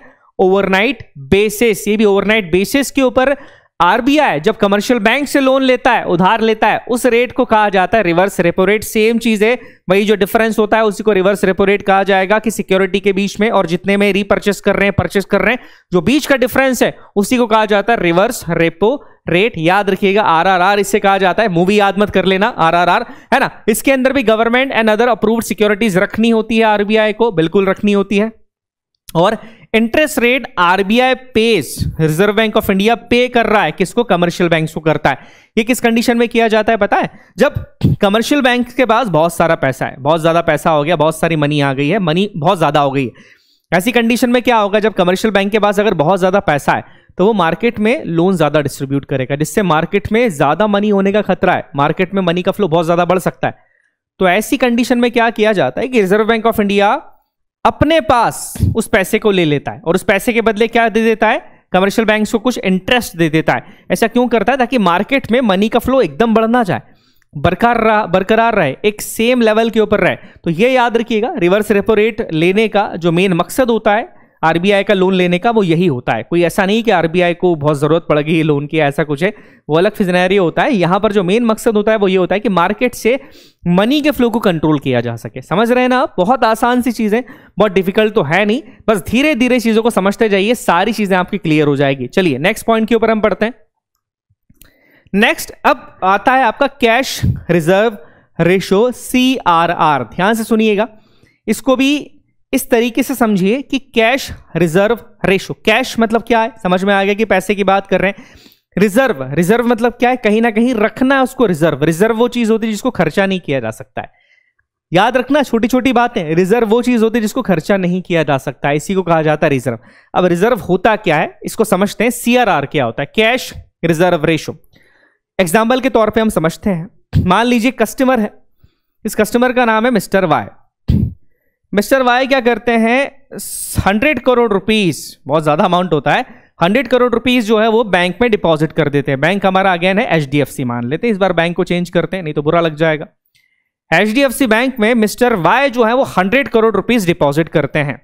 overnight basis ये भी ओवरनाइट बेसिस के ऊपर आरबीआई जब कमर्शियल बैंक से लोन लेता है उधार लेता है उस रेट को कहा जाता है रिवर्स रेपो रेट सेम चीज है वही जो डिफरेंस होता है उसी को रिवर्स रेपो रेट कहा जाएगा कि सिक्योरिटी के बीच में और जितने में रीपर्चेस कर रहे हैं परचेस कर रहे हैं जो बीच का डिफरेंस है उसी को कहा जाता है रिवर्स रेपो रेट याद रखिएगा आरआरआर इससे कहा जाता है मूवी याद मत कर लेना आरआरआर है ना इसके अंदर भी government and other approved securities रखनी होती है आरबीआई को बिल्कुल रखनी होती है और interest rate RBI pays reserve bank of India पे कर रहा है किसको कमर्शियल बैंक को करता है ये किस कंडीशन में किया जाता है पता है जब कमर्शियल बैंक के पास बहुत सारा पैसा है बहुत ज्यादा पैसा हो गया बहुत सारी मनी आ गई है मनी बहुत ज्यादा हो गई है ऐसी कंडीशन में क्या होगा जब कमर्शियल बैंक के पास अगर बहुत ज़्यादा पैसा है तो वो मार्केट में लोन ज़्यादा डिस्ट्रीब्यूट करेगा जिससे मार्केट में ज़्यादा मनी होने का खतरा है मार्केट में मनी का फ्लो बहुत ज़्यादा बढ़ सकता है तो ऐसी कंडीशन में क्या किया जाता है कि रिजर्व बैंक ऑफ इंडिया अपने पास उस पैसे को ले लेता है और उस पैसे के बदले क्या दे देता है कमर्शियल बैंक को कुछ इंटरेस्ट दे देता है ऐसा क्यों करता है ताकि मार्केट में मनी का फ्लो एकदम बढ़ना जाए बरकरार रहा बरकरार रहे एक सेम लेवल के ऊपर रहे तो ये याद रखिएगा रिवर्स रेपो रेट लेने का जो मेन मकसद होता है आरबीआई का लोन लेने का वो यही होता है कोई ऐसा नहीं कि आरबीआई को बहुत ज़रूरत पड़ गई लोन की ऐसा कुछ है वो अलग फिजनैरी होता है यहां पर जो मेन मकसद होता है वो ये होता है कि मार्केट से मनी के फ्लो को कंट्रोल किया जा सके समझ रहे हैं ना आप बहुत आसान सी चीज़ें बहुत डिफिकल्ट तो है नहीं बस धीरे धीरे चीज़ों को समझते जाइए सारी चीज़ें आपकी क्लियर हो जाएगी चलिए नेक्स्ट पॉइंट के ऊपर हम पढ़ते हैं नेक्स्ट अब आता है आपका cash reserve ratio C R R ध्यान से सुनिएगा इसको भी इस तरीके से समझिए कि कैश रिजर्व रेशो कैश मतलब क्या है समझ में आ गया कि पैसे की बात कर रहे हैं रिजर्व रिजर्व मतलब क्या है कहीं ना कहीं रखना है उसको रिजर्व रिजर्व वो चीज होती है जिसको खर्चा नहीं किया जा सकता है याद रखना छोटी छोटी बातें रिजर्व वो चीज होती है जिसको खर्चा नहीं किया जा सकता इसी को कहा जाता है रिजर्व अब रिजर्व होता क्या है इसको समझते हैं सीआरआर क्या होता है कैश रिजर्व रेशो एग्जाम्पल के तौर पर हम समझते हैं मान लीजिए कस्टमर है इस कस्टमर का नाम है मिस्टर वाई मिस्टर वाई क्या करते हैं हंड्रेड करोड़ रुपीस बहुत ज्यादा अमाउंट होता है हंड्रेड करोड़ रुपीस जो है वो बैंक में डिपॉजिट कर देते हैं बैंक हमारा अगेन है एच मान लेते हैं इस बार बैंक को चेंज करते हैं नहीं तो बुरा लग जाएगा एच बैंक में मिस्टर वाई जो है वो हंड्रेड करोड़ रुपीज डिपॉजिट करते हैं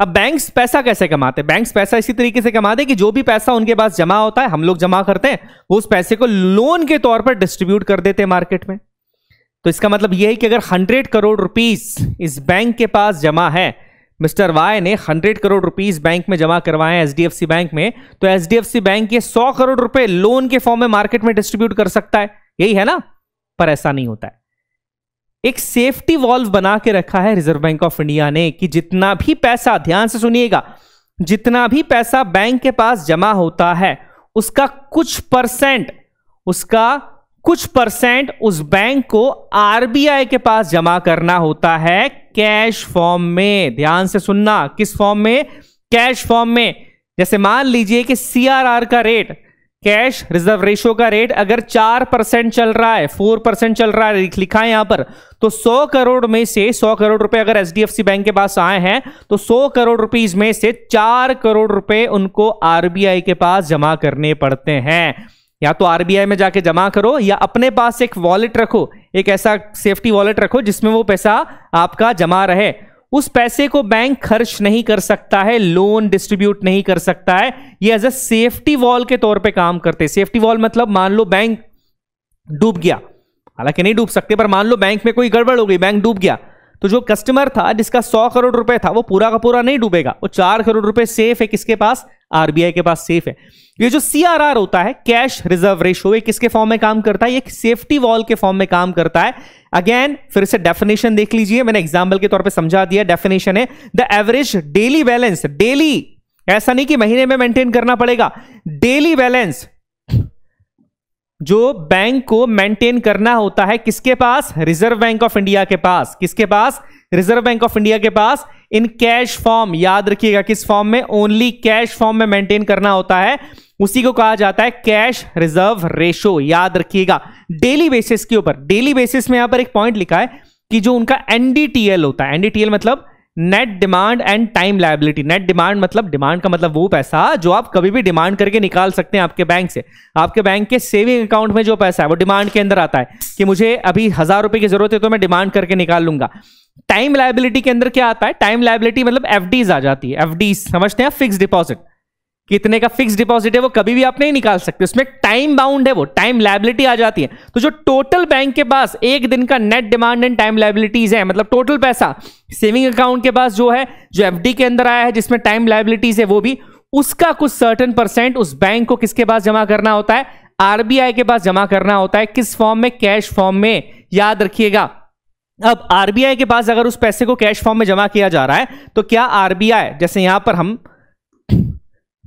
अब बैंक पैसा कैसे कमाते हैं बैंक पैसा इसी तरीके से कमाते हैं कि जो भी पैसा उनके पास जमा होता है हम लोग जमा करते हैं वो उस पैसे को लोन के तौर पर डिस्ट्रीब्यूट कर देते हैं मार्केट में तो इसका मतलब यह है कि अगर हंड्रेड करोड़ रुपीस इस बैंक के पास जमा है मिस्टर वाई ने हंड्रेड करोड़ रुपीस बैंक में जमा करवाए एचडीएफसी बैंक में तो एचडीएफसी बैंक ये सौ करोड़ रुपए लोन के फॉर्म में मार्केट में डिस्ट्रीब्यूट कर सकता है यही है ना पर ऐसा नहीं होता है एक सेफ्टी वॉल्व बना के रखा है रिजर्व बैंक ऑफ इंडिया ने कि जितना भी पैसा ध्यान से सुनिएगा जितना भी पैसा बैंक के पास जमा होता है उसका कुछ परसेंट उसका कुछ परसेंट उस बैंक को आरबीआई के पास जमा करना होता है कैश फॉर्म में ध्यान से सुनना किस फॉर्म में कैश फॉर्म में जैसे मान लीजिए कि सीआरआर का रेट कैश रिजर्व रेशो का रेट अगर चार परसेंट चल रहा है फोर परसेंट चल रहा है लिखा है यहां पर तो सौ करोड़ में से सौ करोड़ रुपए अगर एचडीएफसी बैंक के पास आए हैं तो सौ करोड़ रुपीज में से चार करोड़ रुपए उनको आरबीआई के पास जमा करने पड़ते हैं या तो आरबीआई में जाके जमा करो या अपने पास एक वॉलेट रखो एक ऐसा सेफ्टी वॉलेट रखो जिसमें वो पैसा आपका जमा रहे उस पैसे को बैंक खर्च नहीं कर सकता है लोन डिस्ट्रीब्यूट नहीं कर सकता है ये एज अ सेफ्टी वॉल के तौर पे काम करते सेफ्टी वॉल मतलब मान लो बैंक डूब गया हालांकि नहीं डूब सकते पर मान लो बैंक में कोई गड़बड़ हो गई बैंक डूब गया तो जो कस्टमर था जिसका सौ करोड़ रुपए था वो पूरा का पूरा नहीं डूबेगा वो चार करोड़ रुपए सेफ है किसके पास आरबीआई के पास सेफ है ये जो सीआरआर होता है कैश रिजर्व रेशो ये किसके फॉर्म में काम करता है ये सेफ्टी वॉल के फॉर्म में काम करता है अगेन फिर से डेफिनेशन देख लीजिए मैंने एग्जाम्पल के तौर पर समझा दिया डेफिनेशन है the average daily balance daily ऐसा नहीं कि महीने में मेंटेन करना पड़ेगा डेली बैलेंस जो बैंक को मेंटेन करना होता है किसके पास रिजर्व बैंक ऑफ इंडिया के पास किसके पास रिजर्व बैंक ऑफ इंडिया के पास इन कैश फॉर्म याद रखिएगा किस फॉर्म में ओनली कैश फॉर्म में मेंटेन करना होता है उसी को कहा जाता है कैश रिजर्व रेशो याद रखिएगा डेली बेसिस के ऊपर डेली बेसिस में यहां पर एक पॉइंट लिखा है कि जो उनका एनडीटीएल होता है एनडीटीएल मतलब net demand and time liability net demand मतलब डिमांड का मतलब वो पैसा जो आप कभी भी डिमांड करके निकाल सकते हैं आपके बैंक से आपके बैंक के सेविंग अकाउंट में जो पैसा है वो डिमांड के अंदर आता है कि मुझे अभी हजार रुपए की जरूरत है तो मैं डिमांड करके निकाल लूंगा टाइम लाइबिलिटी के अंदर क्या आता है टाइम लाइबिलिटी मतलब एफ आ जाती है एफ समझते हैं फिक्स डिपॉजिट कितने का फिक्स डिपॉजिट है वो कभी भी आप नहीं निकाल सकते उसमें टाइम बाउंड है वो टाइम लाइबिलिटी आ जाती है तो जो टोटल बैंक के पास एक दिन का net demand and time liabilities है मतलब टोटल पैसा सेविंग अकाउंट के पास जो है जो एफ के अंदर आया है जिसमें टाइम लाइबिलिटीज है वो भी उसका कुछ सर्टन परसेंट उस बैंक को किसके पास जमा करना होता है आरबीआई के पास जमा करना होता है किस फॉर्म में कैश फॉर्म में याद रखिएगा अब आरबीआई के पास अगर उस पैसे को कैश फॉर्म में जमा किया जा रहा है तो क्या आरबीआई जैसे यहां पर हम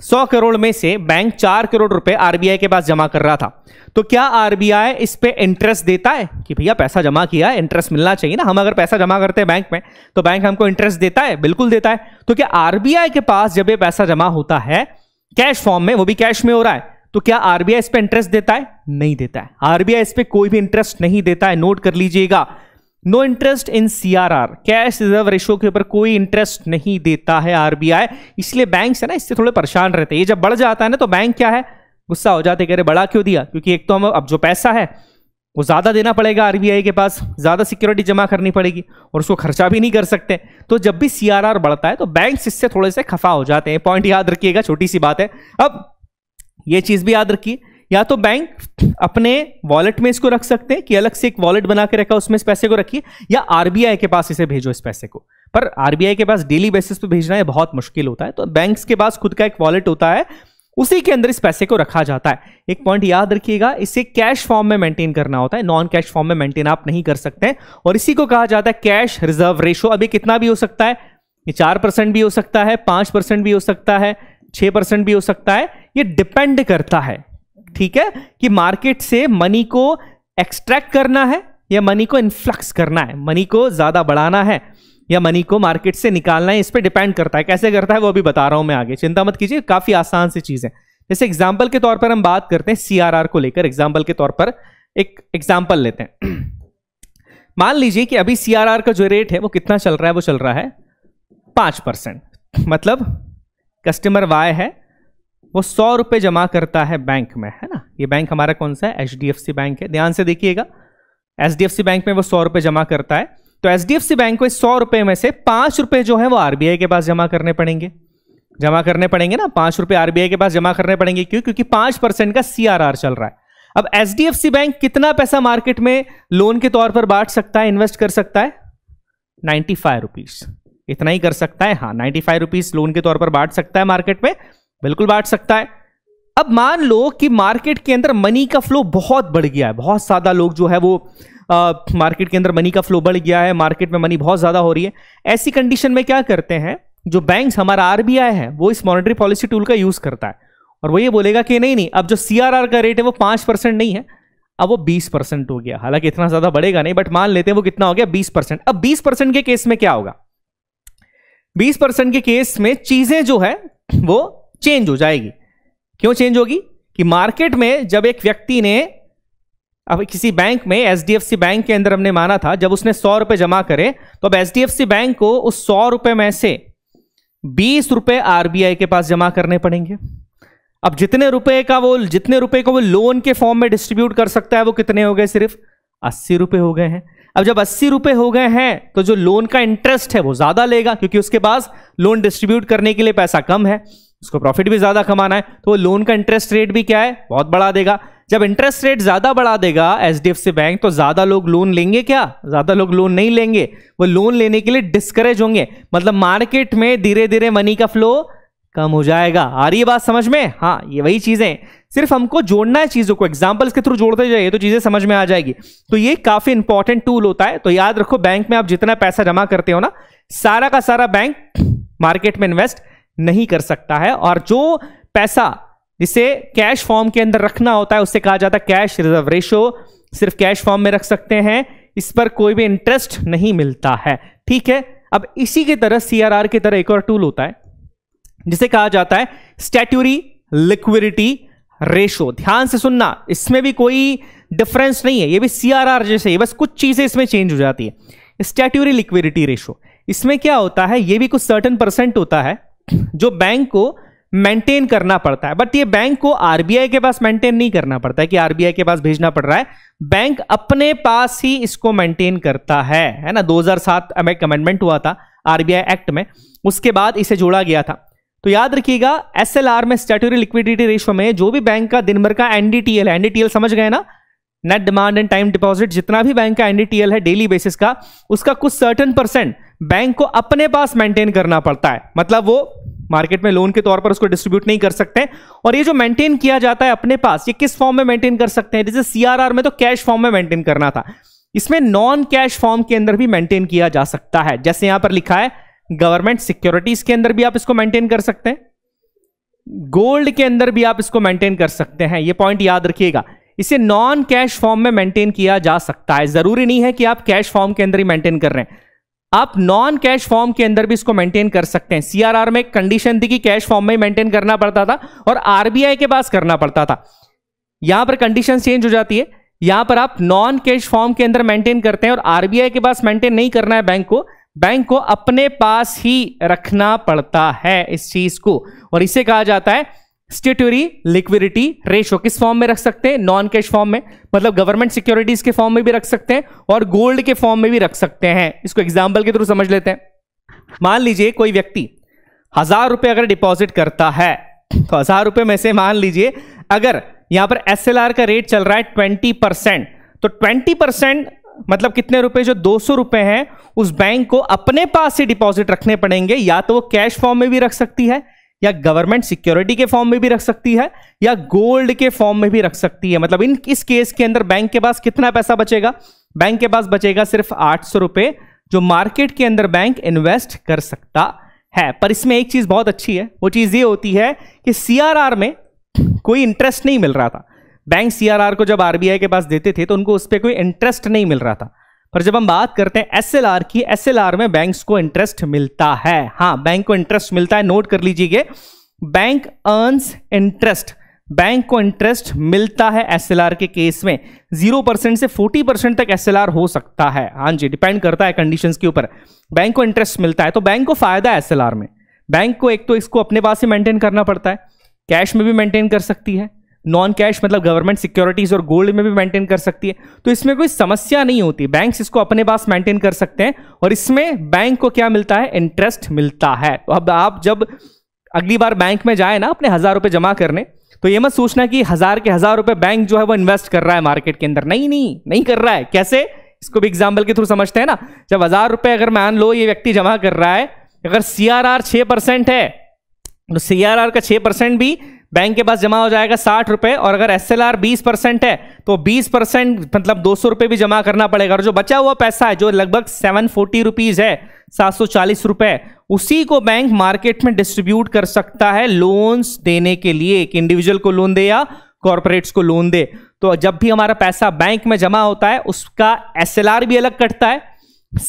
सौ करोड़ में से बैंक चार करोड़ रुपए आरबीआई के पास जमा कर रहा था तो क्या आरबीआई इस पे इंटरेस्ट देता है कि भैया पैसा जमा किया है इंटरेस्ट मिलना चाहिए ना हम अगर पैसा जमा करते हैं बैंक में तो बैंक हमको इंटरेस्ट देता है बिल्कुल देता है तो क्या आरबीआई के पास जब ये पैसा जमा होता है कैश फॉर्म में वो भी कैश में हो रहा है तो क्या आरबीआई इस पर इंटरेस्ट देता है नहीं देता है आरबीआई इस पर कोई भी इंटरेस्ट नहीं देता है नोट कर लीजिएगा no interest in C R R cash reserve ratio के ऊपर कोई इंटरेस्ट नहीं देता है आरबीआई इसलिए बैंक है ना इससे थोड़े परेशान रहते हैं ये जब बढ़ जाता है ना तो बैंक क्या है गुस्सा हो जाते कह रहे बड़ा क्यों दिया क्योंकि एक तो हम अब जो पैसा है वो ज़्यादा देना पड़ेगा आरबीआई के पास ज़्यादा सिक्योरिटी जमा करनी पड़ेगी और उसको खर्चा भी नहीं कर सकते तो जब भी आर बढ़ता है तो बैंक इससे थोड़े से खफा हो जाते हैं पॉइंट याद रखिएगा छोटी सी बात है अब ये चीज़ भी याद रखिए या तो बैंक अपने वॉलेट में इसको रख सकते हैं कि अलग से एक वॉलेट बना के रखा उसमें इस पैसे को रखिए या आरबीआई के पास इसे भेजो इस पैसे को पर आरबीआई के पास डेली बेसिस पे भेजना है बहुत मुश्किल होता है तो बैंक के पास खुद का एक वॉलेट होता है उसी के अंदर इस पैसे को रखा जाता है एक पॉइंट याद रखिएगा इसे कैश फॉर्म में मेंटेन करना होता है नॉन कैश फॉर्म में मेंटेन आप नहीं कर सकते हैं और इसी को कहा जाता है कैश रिजर्व रेशो अभी कितना भी हो सकता है ये चार परसेंट भी हो सकता है पांच परसेंट भी हो सकता है छह परसेंट भी हो सकता है ये डिपेंड करता है ठीक है कि मार्केट से मनी को एक्सट्रैक्ट करना है या मनी को इन्फ्लक्स करना है मनी को ज़्यादा बढ़ाना है या मनी को मार्केट से निकालना है इस पर डिपेंड करता है कैसे करता है वो भी बता रहा हूं मैं आगे चिंता मत कीजिए काफ़ी आसान सी चीज़ है जैसे एग्जाम्पल के तौर पर हम बात करते हैं सीआरआर को लेकर एग्जाम्पल के तौर पर एक एग्जाम्पल लेते हैं मान लीजिए कि अभी सीआरआर का जो रेट है वो कितना चल रहा है वो चल रहा है पाँच परसेंट मतलब कस्टमर वाई है वो सौ रुपये जमा करता है बैंक में है ना ये बैंक हमारा कौन सा है एच बैंक है ध्यान से देखिएगा एच बैंक में वो सौ रुपये जमा करता है तो एच बैंक को सौ रुपये में से पाँच रुपये जो है वो आरबीआई के पास जमा करने पड़ेंगे जमा करने पड़ेंगे ना पाँच रुपये आरबीआई के पास जमा करने पड़ेंगे क्यों क्योंकि पाँच परसेंट का आर चल रहा है अब एच बैंक कितना पैसा मार्केट में लोन के तौर पर बांट सकता है इन्वेस्ट कर सकता है नाइन्टी फाइव रुपीज़ इतना ही कर सकता है हाँ नाइन्टी फाइव रुपीज़ लोन के तौर पर बांट सकता है मार्केट में बिल्कुल बांट सकता है अब मान लो कि मार्केट के अंदर मनी का फ्लो बहुत बढ़ गया है बहुत ज़्यादा लोग जो है वो आ, मार्केट के अंदर मनी का फ्लो बढ़ गया है मार्केट में मनी बहुत ज़्यादा हो रही है ऐसी कंडीशन में क्या करते हैं जो बैंक हमारा आरबीआई है वो इस मॉनिटरी पॉलिसी टूल का यूज़ करता है और वो ये बोलेगा कि नहीं नहीं अब जो सी का रेट है वो पांच परसेंट नहीं है अब वो बीस परसेंट हो गया हालांकि इतना ज़्यादा बढ़ेगा नहीं बट मान लेते हैं वो कितना हो गया बीस परसेंट अब बीस परसेंट के केस में क्या होगा बीस परसेंट के केस में चीज़ें जो है वो चेंज हो जाएगी क्यों चेंज होगी कि मार्केट में जब एक व्यक्ति ने अब किसी बैंक में एच बैंक के अंदर हमने माना था जब उसने सौ रुपये जमा करे तो अब एच बैंक को उस सौ रुपये में से बीस रुपये आरबीआई के पास जमा करने पड़ेंगे अब जितने रुपए का वो जितने रुपए को वो लोन के फॉर्म में डिस्ट्रीब्यूट कर सकता है वो कितने हो गए सिर्फ अस्सी रुपये हो गए हैं अब जब अस्सी रुपये हो गए हैं तो जो लोन का इंटरेस्ट है वो ज़्यादा लेगा क्योंकि उसके पास लोन डिस्ट्रीब्यूट करने के लिए पैसा कम है उसको प्रॉफिट भी ज़्यादा कमाना है तो वो लोन का इंटरेस्ट रेट भी क्या है बहुत बढ़ा देगा जब इंटरेस्ट रेट ज़्यादा बढ़ा देगा एच डी बैंक तो ज़्यादा लोग लोन लेंगे क्या ज़्यादा लोग लोन नहीं लेंगे वो लोन लेने के लिए डिस्करेज होंगे मतलब मार्केट में धीरे धीरे मनी का फ्लो कम हो जाएगा आ रही है बात समझ में हाँ ये वही चीज़ें सिर्फ हमको जोड़ना है चीज़ों को एग्जाम्पल्स के थ्रू जोड़ते जाइए तो चीज़ें समझ में आ जाएगी तो ये काफ़ी इंपॉर्टेंट टूल होता है तो याद रखो बैंक में आप जितना पैसा जमा करते हो ना सारा का सारा बैंक मार्केट में इन्वेस्ट नहीं कर सकता है और जो पैसा जिसे कैश फॉर्म के अंदर रखना होता है उससे कहा जाता है कैश रिजर्व रेशो सिर्फ कैश फॉर्म में रख सकते हैं इस पर कोई भी इंटरेस्ट नहीं मिलता है ठीक है अब इसी की तरह सीआरआर की तरह एक और टूल होता है जिसे कहा जाता है स्टैट्यूरी लिक्विडिटी रेशो ध्यान से सुनना इसमें भी कोई डिफरेंस नहीं है ये भी सीआरआर जैसे बस कुछ चीजें इसमें चेंज हो जाती है स्टैट्यूरी लिक्विडिटी रेशो इसमें क्या होता है ये भी कुछ सर्टन परसेंट होता है जो बैंक को मेंटेन करना पड़ता है बट ये बैंक को आरबीआई के पास मेंटेन नहीं करना पड़ता है कि आरबीआई के पास भेजना पड़ रहा है बैंक अपने पास ही इसको मेंटेन करता है है ना 2007 हजार एक अमेंडमेंट हुआ था आरबीआई एक्ट में उसके बाद इसे जोड़ा गया था तो याद रखिएगा एसएलआर में स्टैट्यूरी लिक्विडिटी रेशो में जो भी बैंक का दिन भर का एनडीटीएल है एनडीटीएल समझ गए ना net demand and time deposit जितना भी बैंक का एनडीटीएल e है डेली बेसिस का उसका कुछ सर्टन परसेंट बैंक को अपने पास मेंटेन करना पड़ता है मतलब वो मार्केट में लोन के तौर पर उसको डिस्ट्रीब्यूट नहीं कर सकते और ये जो मेंटेन किया जाता है अपने पास ये किस फॉर्म में मेंटेन कर सकते हैं जैसे सीआरआर में तो कैश फॉर्म में मेंटेन करना था इसमें नॉन कैश फॉर्म के अंदर भी मेंटेन किया जा सकता है जैसे यहां पर लिखा है गवर्नमेंट सिक्योरिटीज के अंदर भी आप इसको मेंटेन कर सकते हैं गोल्ड के अंदर भी आप इसको मेंटेन कर सकते हैं ये पॉइंट याद रखिएगा इसे नॉन कैश फॉर्म में मेंटेन किया जा सकता है जरूरी नहीं है कि आप कैश फॉर्म के अंदर ही मेंटेन कर रहे हैं आप नॉन कैश फॉर्म के अंदर भी इसको मेंटेन कर सकते हैं सीआरआर में एक कंडीशन थी कि कैश फॉर्म में मेंटेन करना पड़ता था और आरबीआई के पास करना पड़ता था यहां पर कंडीशन चेंज हो जाती है यहां पर आप नॉन कैश फॉर्म के अंदर मेंटेन करते हैं और आरबीआई के पास मेंटेन नहीं करना है बैंक को बैंक को अपने पास ही रखना पड़ता है इस चीज को और इसे कहा जाता है स्टेट्यूरी लिक्विडिटी रेशो किस फॉर्म में रख सकते हैं नॉन कैश फॉर्म में मतलब गवर्नमेंट सिक्योरिटीज के फॉर्म में भी रख सकते हैं और गोल्ड के फॉर्म में भी रख सकते हैं इसको एग्जाम्पल के थ्रू समझ लेते हैं मान लीजिए कोई व्यक्ति हजार रुपए अगर डिपॉजिट करता है तो हजार रुपए में से मान लीजिए अगर यहां पर एस का रेट चल रहा है ट्वेंटी परसेंट तो ट्वेंटी परसेंट मतलब कितने रुपए जो दो सौ रुपए हैं उस बैंक को अपने पास से डिपॉजिट रखने पड़ेंगे या तो वो कैश फॉर्म में भी रख सकती है या गवर्नमेंट सिक्योरिटी के फॉर्म में भी रख सकती है या गोल्ड के फॉर्म में भी रख सकती है मतलब इन इस केस के अंदर बैंक के पास कितना पैसा बचेगा बैंक के पास बचेगा सिर्फ आठ सौ रुपए जो मार्केट के अंदर बैंक इन्वेस्ट कर सकता है पर इसमें एक चीज़ बहुत अच्छी है वो चीज़ ये होती है कि सीआरआर में कोई इंटरेस्ट नहीं मिल रहा था बैंक सीआरआर को जब आरबीआई के पास देते थे तो उनको उस पर कोई इंटरेस्ट नहीं मिल रहा था पर जब हम बात करते हैं आर की आर में बैंक्स को इंटरेस्ट मिलता है हाँ बैंक को इंटरेस्ट मिलता है नोट कर लीजिए बैंक अर्न्स इंटरेस्ट बैंक को इंटरेस्ट मिलता है आर के केस में जीरो परसेंट से फोर्टी परसेंट तक आर हो सकता है हाँ जी डिपेंड करता है कंडीशंस के ऊपर बैंक को इंटरेस्ट मिलता है तो बैंक को फायदा है आर में बैंक को एक तो इसको अपने पास ही मेंटेन करना पड़ता है कैश में भी मेंटेन कर सकती है नॉन कैश मतलब गवर्नमेंट सिक्योरिटीज और गोल्ड में भी मेंटेन कर सकती है तो इसमें कोई समस्या नहीं होती बैंक्स इसको अपने पास मेंटेन कर सकते हैं और इसमें बैंक को क्या मिलता है इंटरेस्ट मिलता है तो अब आप जब अगली बार बैंक में जाए ना अपने हजार रुपये जमा करने तो ये मत सोचना कि हजार के हजार रुपए बैंक जो है वो इन्वेस्ट कर रहा है मार्केट के अंदर नहीं नहीं नहीं कर रहा है कैसे इसको भी एग्जाम्पल के थ्रू समझते हैं ना जब हजार रुपए अगर मान लो ये व्यक्ति जमा कर रहा है अगर सी आर छह परसेंट है तो सी आर आर का छह परसेंट भी बैंक के पास जमा हो जाएगा साठ रुपये और अगर एस एल आर बीस परसेंट है तो बीस परसेंट मतलब दो सौ रुपए भी जमा करना पड़ेगा और जो बचा हुआ पैसा है जो लगभग सेवन फोर्टी रुपीज़ है सात सौ चालीस रुपए उसी को बैंक मार्केट में डिस्ट्रीब्यूट कर सकता है लोन्स देने के लिए एक इंडिविजुअल को लोन दे या कॉरपोरेट्स को लोन दे तो जब भी हमारा पैसा बैंक में जमा होता है उसका एस भी अलग कटता है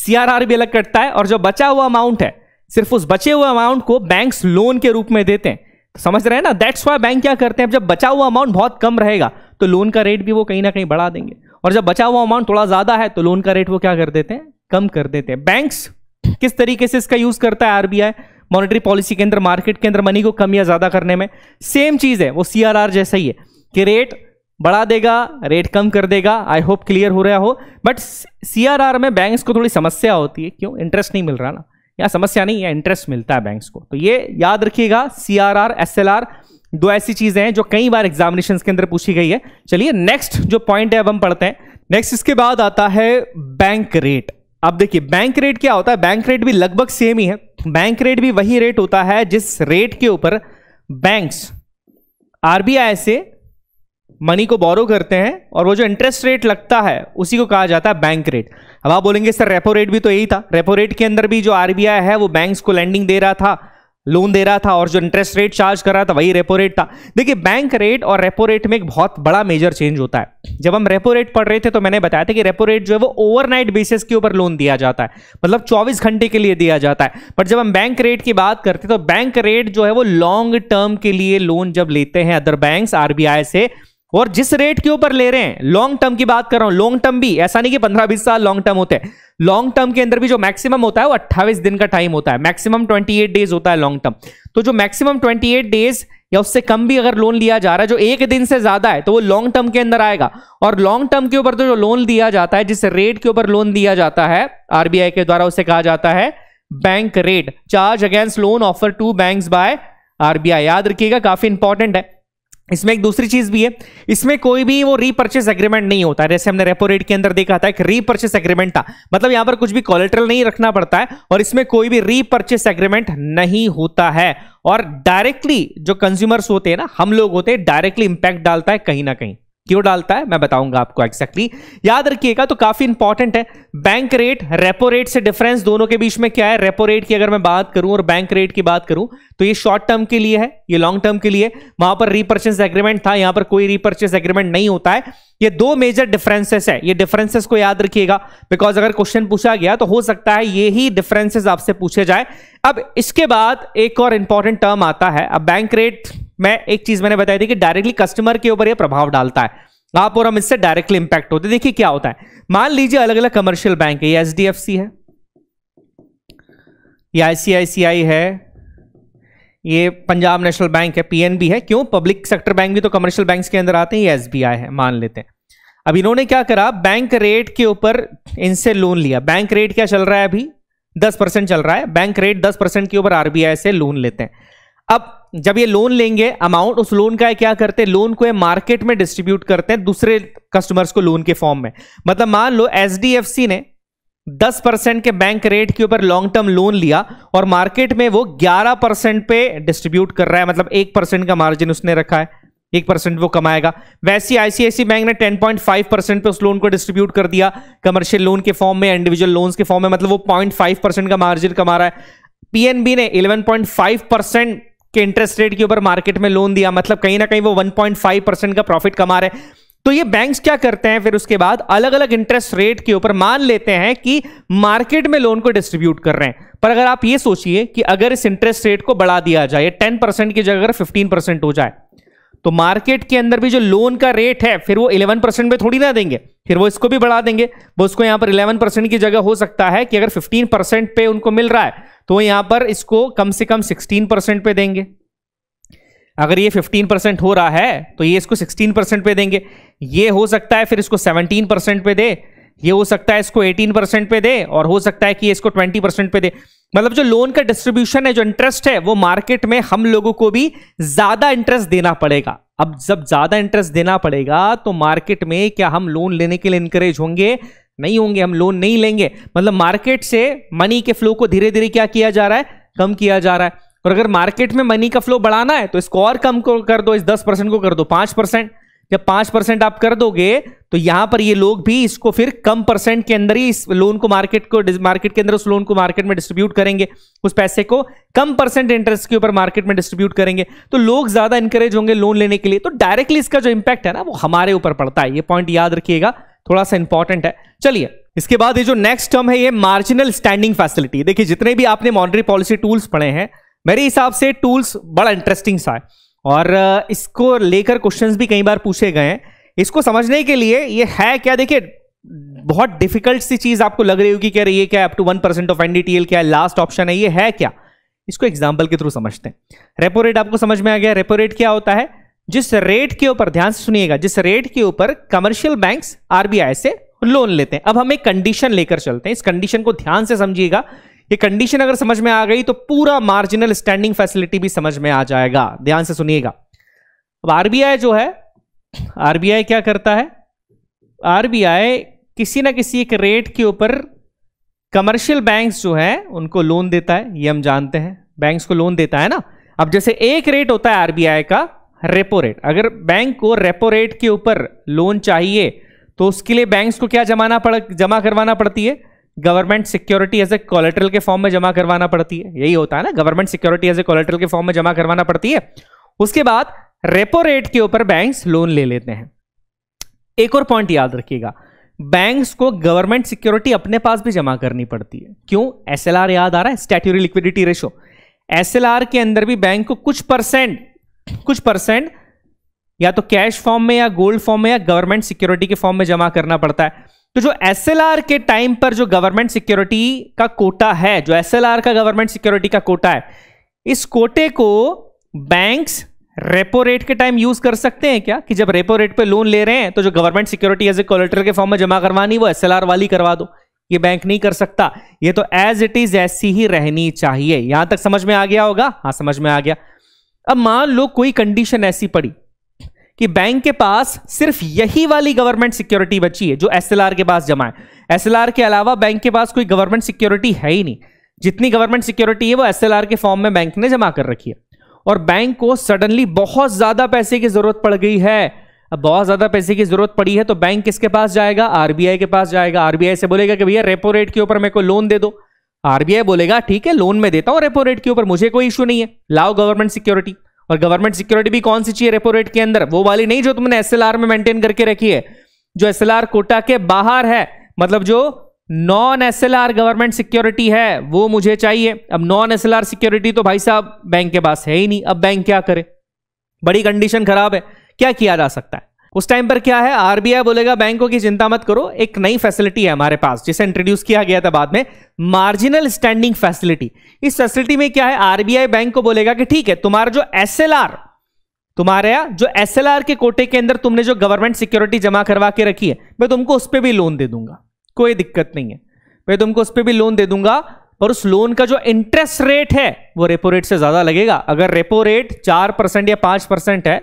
सी भी अलग कटता है और जो बचा हुआ अमाउंट है सिर्फ उस बचे हुए अमाउंट को बैंक्स लोन के रूप में देते हैं समझ रहे हैं ना दैट्स वाई बैंक क्या करते हैं जब बचा हुआ अमाउंट बहुत कम रहेगा तो लोन का रेट भी वो कहीं ना कहीं बढ़ा देंगे और जब बचा हुआ अमाउंट थोड़ा ज्यादा है तो लोन का रेट वो क्या कर देते हैं कम कर देते हैं बैंक्स किस तरीके से इसका यूज करता है आरबीआई मॉनेटरी पॉलिसी के अंदर मार्केट के अंदर मनी को कम या ज्यादा करने में सेम चीज है वो सीआरआर जैसा ही है कि रेट बढ़ा देगा रेट कम कर देगा आई होप क्लियर हो रहा हो बट सीआरआर में बैंक्स को थोड़ी समस्या होती है क्यों इंटरेस्ट नहीं मिल रहा ना यहाँ समस्या नहीं है इंटरेस्ट मिलता है बैंक्स को तो ये याद रखिएगा C R R S L R दो ऐसी चीजें हैं जो कई बार एग्जामिनेशन के अंदर पूछी गई है चलिए नेक्स्ट जो पॉइंट है अब हम पढ़ते हैं नेक्स्ट इसके बाद आता है बैंक रेट अब देखिए बैंक रेट क्या होता है बैंक रेट भी लगभग सेम ही है बैंक रेट भी वही रेट होता है जिस रेट के ऊपर बैंक्स आरबीआई से मनी को बोरो करते हैं और वो जो इंटरेस्ट रेट लगता है उसी को कहा जाता है बैंक रेट अब आप बोलेंगे सर रेपो रेट भी तो यही था रेपो रेट के अंदर भी जो आर है वो बैंक्स को लैंडिंग दे रहा था लोन दे रहा था और जो इंटरेस्ट रेट चार्ज कर रहा था वही रेपो रेट था देखिए बैंक रेट और रेपो रेट में एक बहुत बड़ा मेजर चेंज होता है जब हम रेपो रेट पढ़ रहे थे तो मैंने बताया था कि रेपो रेट जो है वो ओवरनाइट बेसिस के ऊपर लोन दिया जाता है मतलब 24 घंटे के लिए दिया जाता है पर जब हम बैंक रेट की बात करते तो बैंक रेट जो है वो लॉन्ग टर्म के लिए लोन जब लेते हैं अदर बैंक आरबीआई से और जिस रेट के ऊपर ले रहे हैं लॉन्ग टर्म की बात कर रहा हूं लॉन्ग टर्म भी ऐसा नहीं कि पंद्रह बीस साल लॉन्ग टर्म होते हैं लॉन्ग टर्म के अंदर भी जो मैक्सिमम होता है वो अट्ठाईस दिन का टाइम होता है मैक्सिमम एट डेज होता है लॉन्ग टर्म तो जो मैक्सिमम एट डेज या उससे कम भी अगर लोन लिया जा रहा है जो एक दिन से ज्यादा है तो वो लॉन्ग टर्म के अंदर आएगा और लॉन्ग टर्म के ऊपर तो जो लोन दिया जाता है जिस रेट के ऊपर लोन दिया जाता है आरबीआई के द्वारा उसे कहा जाता है bank rate charge against loan offer to bank by RBI याद रखिएगा काफी इंपॉर्टेंट है इसमें एक दूसरी चीज भी है इसमें कोई भी वो रीपर्चेस एग्रीमेंट नहीं होता है जैसे हमने रेपो रेट के अंदर देखा था एक रीपर्चेस एग्रीमेंट था मतलब यहां पर कुछ भी कॉलेट्रल नहीं रखना पड़ता है और इसमें कोई भी रीपर्चेस एग्रीमेंट नहीं होता है और डायरेक्टली जो कंज्यूमर्स होते हैं ना हम लोग होते हैं डायरेक्टली इंपैक्ट डालता है कहीं ना कहीं क्यों डालता है मैं बताऊंगा आपको एक्जैक्टली exactly. याद रखिएगा तो काफी इंपॉर्टेंट है बैंक रेट रेपो रेट से डिफरेंस दोनों के बीच में क्या है रेपो रेट की अगर मैं बात करूं और बैंक रेट की बात करूं तो ये शॉर्ट टर्म के लिए है ये लॉन्ग टर्म के लिए वहां पर रीपर्चेस एग्रीमेंट था यहां पर कोई रीपर्चेस एग्रीमेंट नहीं होता है ये दो मेजर डिफरेंसेस है ये डिफरेंसेस को याद रखिएगा बिकॉज अगर क्वेश्चन पूछा गया तो हो सकता है ये ही डिफरेंसेज आपसे पूछे जाए अब इसके बाद एक और इंपॉर्टेंट टर्म आता है अब बैंक रेट मैं एक चीज मैंने बताई थी कि डायरेक्टली कस्टमर के ऊपर यह प्रभाव डालता है आप और हम इससे डायरेक्टली इंपैक्ट होते देखिए क्या होता है मान लीजिए अलग अलग कमर्शियल बैंक है ये एच है ये आईसीआईसीआई है ये पंजाब नेशनल बैंक है पीएनबी है क्यों पब्लिक सेक्टर बैंक भी तो कमर्शियल बैंक्स के अंदर आते हैं ये एसबीआई है मान लेते हैं अब इन्होंने क्या करा बैंक रेट के ऊपर इनसे लोन लिया बैंक रेट क्या चल रहा है अभी दस परसेंट चल रहा है बैंक रेट दस परसेंट के ऊपर आरबीआई से लोन लेते हैं अब जब ये लोन लेंगे अमाउंट उस लोन का क्या करते हैं लोन को मार्केट में डिस्ट्रीब्यूट करते हैं दूसरे कस्टमर्स को लोन के फॉर्म में मतलब मान लो एच ने 10 परसेंट के बैंक रेट के ऊपर लॉन्ग टर्म लोन लिया और मार्केट में वो 11 परसेंट पे डिस्ट्रीब्यूट कर रहा है मतलब एक परसेंट का मार्जिन उसने रखा है एक परसेंट वो कमाएगा वैसे आईसीआईसी बैंक ने 10.5 परसेंट पे उस लोन को डिस्ट्रीब्यूट कर दिया कमर्शियल लोन के फॉर्म में इंडिविजुअल लोन्स के फॉर्म में मतलब वो 0.5 परसेंट का मार्जिन कमा रहा है पीएनबी ने फाइव परसेंट के इंटरेस्ट रेट के ऊपर मार्केट में लोन दिया मतलब कहीं ना कहीं वो 1.5 परसेंट का प्रॉफिट कमा रहे हैं तो ये बैंक्स क्या करते हैं फिर उसके बाद अलग अलग इंटरेस्ट रेट के ऊपर मान लेते हैं कि मार्केट में लोन को डिस्ट्रीब्यूट कर रहे हैं पर अगर आप ये सोचिए कि अगर इस इंटरेस्ट रेट को बढ़ा दिया जाए टेन परसेंट की जगह अगर फिफ्टीन परसेंट हो जाए तो मार्केट के अंदर भी जो लोन का रेट है फिर वो इलेवन परसेंट में थोड़ी ना देंगे फिर वो इसको भी बढ़ा देंगे वो उसको यहाँ पर इलेवन परसेंट की जगह हो सकता है कि अगर फिफ्टीन परसेंट पे उनको मिल रहा है तो यहाँ पर इसको कम से कम सिक्सटीन परसेंट पे देंगे अगर ये 15 परसेंट हो रहा है तो ये इसको 16 परसेंट पे देंगे ये हो सकता है फिर इसको 17 परसेंट पे दे ये हो सकता है इसको 18 परसेंट पे दे और हो सकता है कि इसको 20 परसेंट पे दे मतलब जो लोन का डिस्ट्रीब्यूशन है जो इंटरेस्ट है वो मार्केट में हम लोगों को भी ज्यादा इंटरेस्ट देना पड़ेगा अब जब ज़्यादा इंटरेस्ट देना पड़ेगा तो मार्केट में क्या हम लोन लेने के लिए इंकरेज होंगे नहीं होंगे हम लोन नहीं लेंगे मतलब मार्केट से मनी के फ्लो को धीरे धीरे क्या किया जा रहा है कम किया जा रहा है और अगर मार्केट में मनी का फ्लो बढ़ाना है तो इसको और कम कर दो इस दस परसेंट को कर दो पांच परसेंट जब पांच परसेंट आप कर दोगे तो यहां पर ये लोग भी इसको फिर कम परसेंट के अंदर ही इस लोन को मार्केट को मार्केट के अंदर उस लोन को मार्केट में डिस्ट्रीब्यूट करेंगे उस पैसे को कम परसेंट इंटरेस्ट के ऊपर मार्केट में डिस्ट्रीब्यूट करेंगे तो लोग ज्यादा इंकरेज होंगे लोन लेने के लिए तो डायरेक्टली इसका जो इंपैक्ट है ना वो हमारे ऊपर पड़ता है ये पॉइंट याद रखिएगा थोड़ा सा इंपॉर्टेंट है चलिए इसके बाद ये जो नेक्स्ट टर्म है ये मार्जिनल स्टैंडिंग फैसिलिटी देखिए जितने भी आपने मॉनिटरी पॉलिसी टूल्स पढ़े हैं मेरे हिसाब से टूल्स बड़ा इंटरेस्टिंग सा है और इसको लेकर क्वेश्चंस भी कई बार पूछे गए हैं इसको समझने के लिए ये है क्या देखिए बहुत डिफिकल्ट सी चीज आपको लग रही होगी कि रही ये क्या up to one percent of NDTL क्या है लास्ट ऑप्शन है ये है क्या इसको एग्जाम्पल के थ्रू समझते हैं रेपो रेट आपको समझ में आ गया रेपो रेट क्या होता है जिस रेट के ऊपर ध्यान से सुनिएगा जिस रेट के ऊपर कमर्शियल बैंक्स आरबीआई से लोन लेते हैं अब हम एक कंडीशन लेकर चलते हैं इस कंडीशन को ध्यान से समझिएगा ये कंडीशन अगर समझ में आ गई तो पूरा मार्जिनल स्टैंडिंग फैसिलिटी भी समझ में आ जाएगा ध्यान से सुनिएगा अब आरबीआई जो है आरबीआई क्या करता है आरबीआई किसी ना किसी एक रेट के ऊपर कमर्शियल बैंक्स जो है उनको लोन देता है ये हम जानते हैं बैंक्स को लोन देता है ना अब जैसे एक रेट होता है आरबीआई का रेपो रेट अगर बैंक को रेपो रेट के ऊपर लोन चाहिए तो उसके लिए बैंक्स को क्या जमाना पड़ जमा करवाना पड़ती है government security as a collateral के फॉर्म में जमा करवाना पड़ती है यही होता है ना government security as a collateral के फॉर्म में जमा करवाना पड़ती है उसके बाद रेपो रेट के ऊपर बैंक्स लोन ले लेते हैं एक और पॉइंट याद रखिएगा बैंक्स को गवर्नमेंट सिक्योरिटी अपने पास भी जमा करनी पड़ती है क्यों आर याद आ रहा है स्टैट्यूरी लिक्विडिटी रेशो आर के अंदर भी बैंक को कुछ परसेंट कुछ परसेंट या तो कैश फॉर्म में या गोल्ड फॉर्म में या गवर्नमेंट सिक्योरिटी के फॉर्म में जमा करना पड़ता है तो जो एस के टाइम पर जो गवर्नमेंट सिक्योरिटी का कोटा है जो एस का गवर्नमेंट सिक्योरिटी का कोटा है इस कोटे को बैंक्स रेपो रेट के टाइम यूज कर सकते हैं क्या कि जब रेपो रेट पे लोन ले रहे हैं तो जो government security as a collateral के फॉर्म में जमा करवानी वो एस वाली करवा दो ये बैंक नहीं कर सकता ये तो एज इट इज ऐसी ही रहनी चाहिए यहां तक समझ में आ गया होगा हाँ समझ में आ गया अब मान लो कोई कंडीशन ऐसी पड़ी कि बैंक के पास सिर्फ यही वाली गवर्नमेंट सिक्योरिटी बची है जो एसएलआर के पास जमा है एसएलआर के अलावा बैंक के पास कोई गवर्नमेंट सिक्योरिटी है ही नहीं जितनी गवर्नमेंट सिक्योरिटी है वो एसएलआर के फॉर्म में बैंक ने जमा कर रखी है और बैंक को सडनली बहुत ज्यादा पैसे की जरूरत पड़ गई है अब बहुत ज्यादा पैसे की जरूरत पड़ी है तो बैंक किसके पास जाएगा आरबीआई के पास जाएगा आरबीआई से बोलेगा कि भैया रेपो रेट के ऊपर मेरे को लोन दे दो आरबीआई बोलेगा ठीक है लोन में देता हूं रेपो रेट के ऊपर मुझे कोई इशू नहीं है लाओ गवर्नमेंट सिक्योरिटी और गवर्नमेंट सिक्योरिटी भी कौन सी चाहिए रेपो रेट के अंदर वो वाली नहीं जो तुमने एसएलआर में मेंटेन करके रखी है जो एसएलआर कोटा के बाहर है मतलब जो नॉन एसएलआर गवर्नमेंट सिक्योरिटी है वो मुझे चाहिए अब नॉन एसएलआर सिक्योरिटी तो भाई साहब बैंक के पास है ही नहीं अब बैंक क्या करे बड़ी कंडीशन खराब है क्या किया जा सकता है उस टाइम पर क्या है आरबीआई बोलेगा बैंकों की चिंता मत करो एक नई फैसिलिटी है हमारे पास जिसे इंट्रोड्यूस किया गया था बाद में मार्जिनल स्टैंडिंग फैसिलिटी इस फैसिलिटी में क्या है आरबीआई बैंक को बोलेगा कि ठीक है तुम्हारा जो एस तुम्हारे यहाँ जो एस के कोटे के अंदर तुमने जो गवर्नमेंट सिक्योरिटी जमा करवा के रखी है मैं तुमको उस पर भी लोन दे दूंगा कोई दिक्कत नहीं है मैं तुमको उस पर भी लोन दे दूंगा और उस लोन का जो इंटरेस्ट रेट है वो रेपो रेट से ज्यादा लगेगा अगर रेपो रेट चार परसेंट या पांच परसेंट है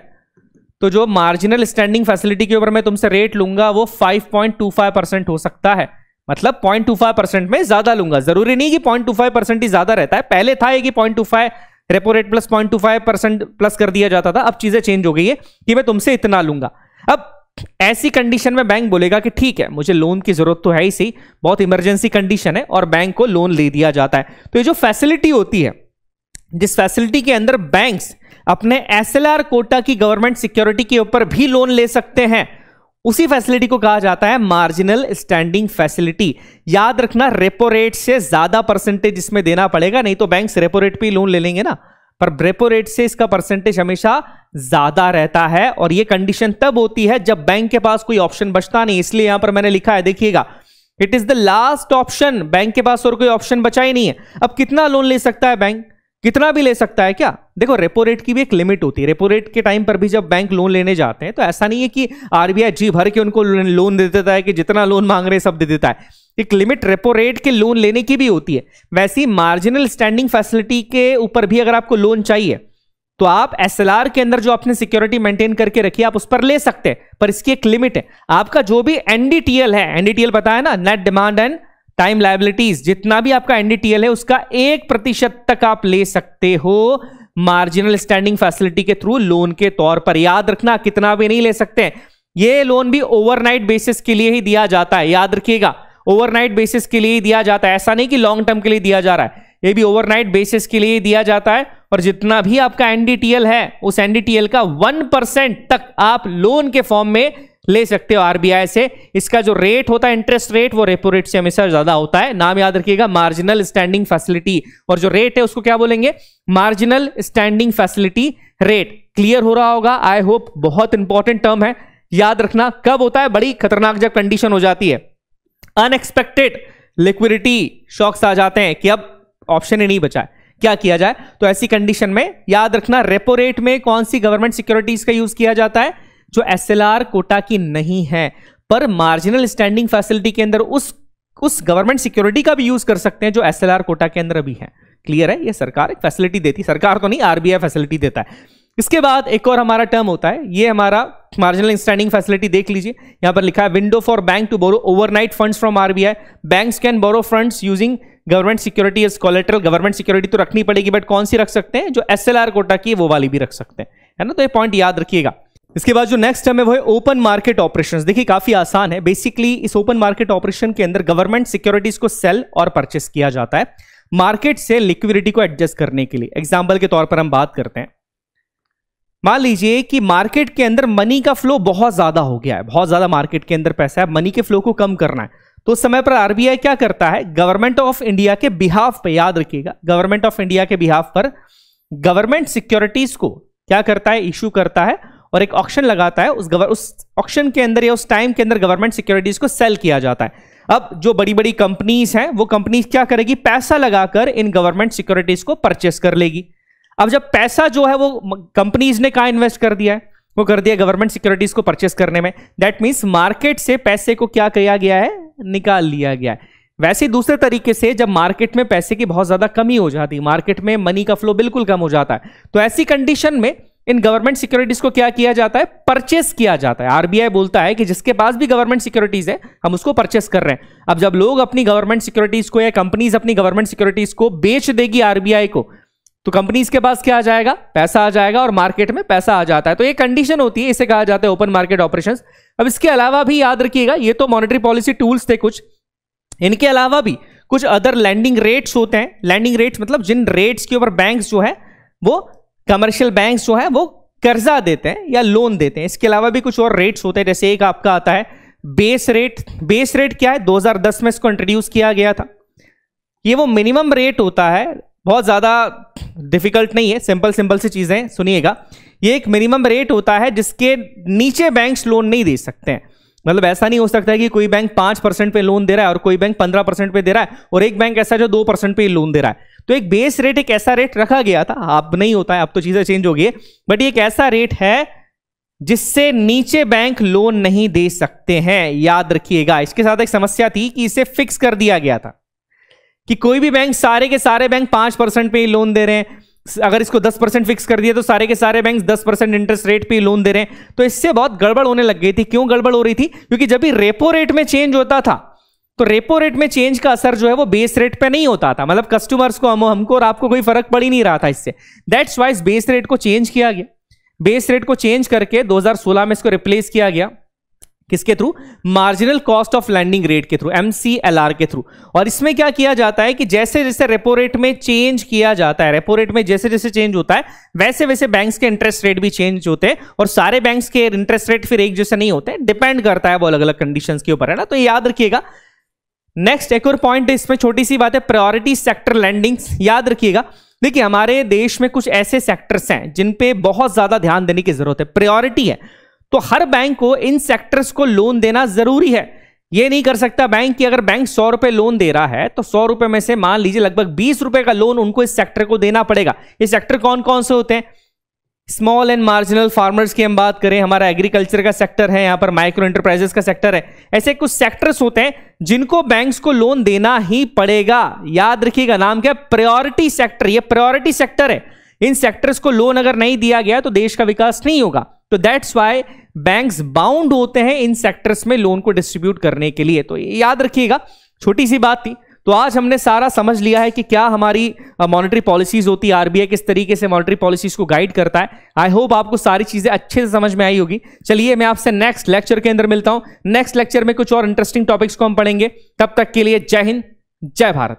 तो जो मार्जिनल स्टैंडिंग फैसिलिटी के ऊपर मैं तुमसे रेट लूंगा वो 5.25 परसेंट हो सकता है मतलब 0.25 परसेंट में ज्यादा लूंगा जरूरी नहीं कि 0.25 परसेंट ही ज्यादा रहता है पहले था ये कि 0.25 repo rate plus 0.25 percent plus कर दिया जाता था अब चीजें चेंज हो गई है कि मैं तुमसे इतना लूंगा अब ऐसी कंडीशन में बैंक बोलेगा कि ठीक है मुझे लोन की जरूरत तो है ही सही बहुत इमरजेंसी कंडीशन है और बैंक को लोन ले दिया जाता है तो ये जो फैसिलिटी होती है जिस फैसिलिटी के अंदर बैंक्स अपने एसएलआर कोटा की गवर्नमेंट सिक्योरिटी के ऊपर भी लोन ले सकते हैं उसी फैसिलिटी को कहा जाता है मार्जिनल स्टैंडिंग फैसिलिटी याद रखना रेपो रेट से ज्यादा परसेंटेज इसमें देना पड़ेगा नहीं तो बैंक रेपो रेट पे लोन ले लेंगे ना पर रेपो रेट से इसका परसेंटेज हमेशा ज्यादा रहता है और यह कंडीशन तब होती है जब बैंक के पास कोई ऑप्शन बचता नहीं इसलिए यहां पर मैंने लिखा है देखिएगा it is the last option bank के पास और कोई ऑप्शन बचा ही नहीं है अब कितना लोन ले सकता है बैंक कितना भी ले सकता है क्या देखो रेपो रेट की भी एक लिमिट होती है रेपो रेट के टाइम पर भी जब बैंक लोन लेने जाते हैं तो ऐसा नहीं है कि आरबीआई जी भर के उनको लोन दे देता है कि जितना लोन मांग रहे सब दे देता है एक लिमिट रेपो रेट के लोन लेने की भी होती है वैसी मार्जिनल स्टैंडिंग फैसिलिटी के ऊपर भी अगर आपको लोन चाहिए तो आप एस के अंदर जो आपने सिक्योरिटी मेंटेन करके रखी आप उस पर ले सकते हैं पर इसकी एक लिमिट है आपका जो भी एनडीटीएल है एनडीटीएल बताया ना net demand and time liabilities जितना भी आपका एनडीटीएल है उसका एक प्रतिशत तक आप ले सकते हो मार्जिनल स्टैंडिंग फैसिलिटी के थ्रू लोन के तौर पर याद रखना कितना भी नहीं ले सकते हैं ये लोन भी ओवरनाइट बेसिस के लिए ही दिया जाता है याद रखिएगा ओवरनाइट बेसिस के लिए ही दिया जाता है ऐसा नहीं कि लॉन्ग टर्म के लिए दिया जा रहा है ये भी ओवरनाइट बेसिस के लिए दिया जाता है और जितना भी आपका एनडीटीएल है उस एनडीटीएल का वन परसेंट तक आप लोन के फॉर्म में ले सकते हो आरबीआई से इसका जो रेट होता है इंटरेस्ट रेट वो रेपो रेट से हमेशा ज्यादा होता है नाम याद रखिएगा मार्जिनल स्टैंडिंग फैसिलिटी और जो रेट है उसको क्या बोलेंगे marginal standing facility rate clear हो रहा होगा आई होप बहुत इंपॉर्टेंट टर्म है याद रखना कब होता है बड़ी खतरनाक जब कंडीशन हो जाती है अनएक्सपेक्टेड लिक्विडिटी शॉक्स आ जाते हैं कि अब ऑप्शन ही नहीं बचा है क्या किया जाए तो ऐसी कंडीशन में याद रखना रेपो रेट में कौन सी गवर्नमेंट सिक्योरिटीज का यूज किया जाता है जो एसएलआर कोटा की नहीं है पर मार्जिनल स्टैंडिंग फैसिलिटी के अंदर उस उस गवर्नमेंट सिक्योरिटी का भी यूज कर सकते हैं जो एसएलआर कोटा के अंदर अभी है क्लियर है ये सरकार एक फैसिलिटी देती सरकार तो नहीं आरबीआई फैसिलिटी देता है इसके बाद एक और हमारा टर्म होता है ये हमारा मार्जिनल स्टैंडिंग फैसिलिटी देख लीजिए यहां पर लिखा है window for bank to borrow overnight funds from RBI banks can borrow funds using government security as collateral government security तो रखनी पड़ेगी बट कौन सी रख सकते हैं जो एस कोटा की वो वाली भी रख सकते हैं है ना तो ये पॉइंट याद रखिएगा इसके बाद जो नेक्स्ट टर्म है वो है ओपन मार्केट ऑपरेशंस देखिए काफी आसान है बेसिकली इस ओपन मार्केट ऑपरेशन के अंदर गवर्नमेंट सिक्योरिटीज को सेल और परचेस किया जाता है मार्केट से लिक्विडिटी को एडजस्ट करने के लिए एग्जाम्पल के तौर पर हम बात करते हैं मान लीजिए कि मार्केट के अंदर मनी का फ्लो बहुत ज्यादा हो गया है बहुत ज्यादा मार्केट के अंदर पैसा है मनी के फ्लो को कम करना है तो उस समय पर आरबीआई क्या करता है गवर्नमेंट ऑफ इंडिया के बिहाफ पर याद रखिएगा गवर्नमेंट ऑफ इंडिया के बिहाफ पर गवर्नमेंट सिक्योरिटीज को क्या करता है इश्यू करता है और एक ऑक्शन लगाता है उस गवर उस ऑक्शन के अंदर या उस टाइम के अंदर गवर्नमेंट सिक्योरिटीज को सेल किया जाता है अब जो बड़ी बड़ी कंपनीज हैं वो कंपनीज क्या करेगी पैसा लगाकर इन गवर्नमेंट सिक्योरिटीज को परचेस कर लेगी अब जब पैसा जो है वो कंपनीज ने कहा इन्वेस्ट कर दिया है वो कर दिया गवर्नमेंट सिक्योरिटीज को परचेस करने में दैट मीन्स मार्केट से पैसे को क्या किया गया है निकाल लिया गया है वैसे दूसरे तरीके से जब मार्केट में पैसे की बहुत ज्यादा कमी हो जाती है मार्केट में मनी का फ्लो बिल्कुल कम हो जाता है तो ऐसी कंडीशन में इन गवर्नमेंट सिक्योरिटीज को क्या किया जाता है परचेस किया जाता है आरबीआई बोलता है कि जिसके पास भी गवर्नमेंट सिक्योरिटीज है हम उसको परचेस कर रहे हैं अब जब लोग अपनी गवर्नमेंट सिक्योरिटीज को या कंपनीज अपनी गवर्नमेंट सिक्योरिटीज को बेच देगी आरबीआई को तो कंपनीज के पास क्या आ जाएगा पैसा आ जाएगा और मार्केट में पैसा आ जाता है तो ये कंडीशन होती है इसे कहा जाता है ओपन मार्केट ऑपरेशन अब इसके अलावा भी याद रखिएगा ये तो मॉनिटरी पॉलिसी टूल्स थे कुछ इनके अलावा भी कुछ अदर लैंडिंग रेट्स होते हैं लैंडिंग रेट्स मतलब जिन रेट्स के ऊपर बैंक जो है वो कमर्शियल बैंक्स जो है वो कर्जा देते हैं या लोन देते हैं इसके अलावा भी कुछ और रेट्स होते हैं जैसे एक आपका आता है बेस रेट बेस रेट क्या है 2010 में इसको इंट्रोड्यूस किया गया था ये वो मिनिमम रेट होता है बहुत ज़्यादा डिफिकल्ट नहीं है सिंपल सिंपल सी चीज़ें सुनिएगा ये एक मिनिमम रेट होता है जिसके नीचे बैंक्स लोन नहीं दे सकते हैं मतलब ऐसा नहीं हो सकता है कि कोई बैंक पांच परसेंट पे लोन दे रहा है और कोई बैंक पंद्रह परसेंट पे दे रहा है और एक बैंक ऐसा जो दो परसेंट पे लोन दे रहा है तो एक बेस रेट एक ऐसा रेट रखा गया था अब नहीं होता है अब तो चीजें चेंज हो गई बट एक ऐसा रेट है जिससे नीचे बैंक लोन नहीं दे सकते हैं याद रखिएगा इसके साथ एक समस्या थी कि इसे फिक्स कर दिया गया था कि कोई भी बैंक सारे के सारे बैंक पांच परसेंट पे ही लोन दे रहे हैं अगर इसको दस परसेंट फिक्स कर दिया तो सारे के सारे बैंक दस परसेंट इंटरेस्ट रेट पे लोन दे रहे हैं तो इससे बहुत गड़बड़ होने लग गई थी क्यों गड़बड़ हो रही थी क्योंकि जब भी रेपो रेट में चेंज होता था तो रेपो रेट में चेंज का असर जो है वो बेस रेट पे नहीं होता था मतलब कस्टमर्स को हम हमको और आपको कोई फर्क पड़ ही नहीं रहा था इससे दैट्स वाइज बेस रेट को चेंज किया गया बेस रेट को चेंज करके 2016 में इसको रिप्लेस किया गया किसके through marginal cost of lending rate के थ्रू एम के थ्रू और इसमें क्या किया जाता है कि जैसे जैसे रेपो रेट में चेंज किया जाता है रेपो रेट में जैसे जैसे चेंज होता है वैसे वैसे बैंक्स के इंटरेस्ट रेट भी चेंज होते हैं और सारे बैंक्स के इंटरेस्ट रेट फिर एक जैसे नहीं होते डिपेंड करता है वो अलग अलग कंडीशन के ऊपर है ना तो याद रखिएगा नेक्स्ट एक और पॉइंट इसमें छोटी सी बात है प्रायोरिटी सेक्टर लैंडिंग्स याद रखिएगा देखिए हमारे देश में कुछ ऐसे सेक्टर्स हैं जिन पे बहुत ज्यादा ध्यान देने की जरूरत है प्रायोरिटी है तो हर बैंक को इन सेक्टर्स को लोन देना जरूरी है ये नहीं कर सकता बैंक कि अगर बैंक सौ रुपए लोन दे रहा है तो सौ रुपए में से मान लीजिए लगभग बीस रुपए का लोन उनको इस सेक्टर को देना पड़ेगा ये सेक्टर कौन कौन से होते हैं स्मॉल एंड मार्जिनल फार्मर्स की हम बात करें हमारा एग्रीकल्चर का सेक्टर है यहाँ पर माइक्रो एंटरप्राइजेस का सेक्टर है ऐसे कुछ सेक्टर्स होते हैं जिनको बैंक्स को लोन देना ही पड़ेगा याद रखिएगा नाम क्या प्रायोरिटी सेक्टर ये प्रायोरिटी सेक्टर है इन सेक्टर्स को लोन अगर नहीं दिया गया तो देश का विकास नहीं होगा तो दैट्स वाई बैंक्स बाउंड होते हैं इन सेक्टर्स में लोन को डिस्ट्रीब्यूट करने के लिए तो याद रखिएगा छोटी सी बात थी तो आज हमने सारा समझ लिया है कि क्या हमारी मॉनेटरी पॉलिसीज होती है आरबीआई किस तरीके से मॉनेटरी पॉलिसीज को गाइड करता है आई होप आपको सारी चीजें अच्छे से समझ में आई होगी चलिए मैं आपसे नेक्स्ट लेक्चर के अंदर मिलता हूं नेक्स्ट लेक्चर में कुछ और इंटरेस्टिंग टॉपिक्स को हम पढ़ेंगे तब तक के लिए जय हिंद जय भारत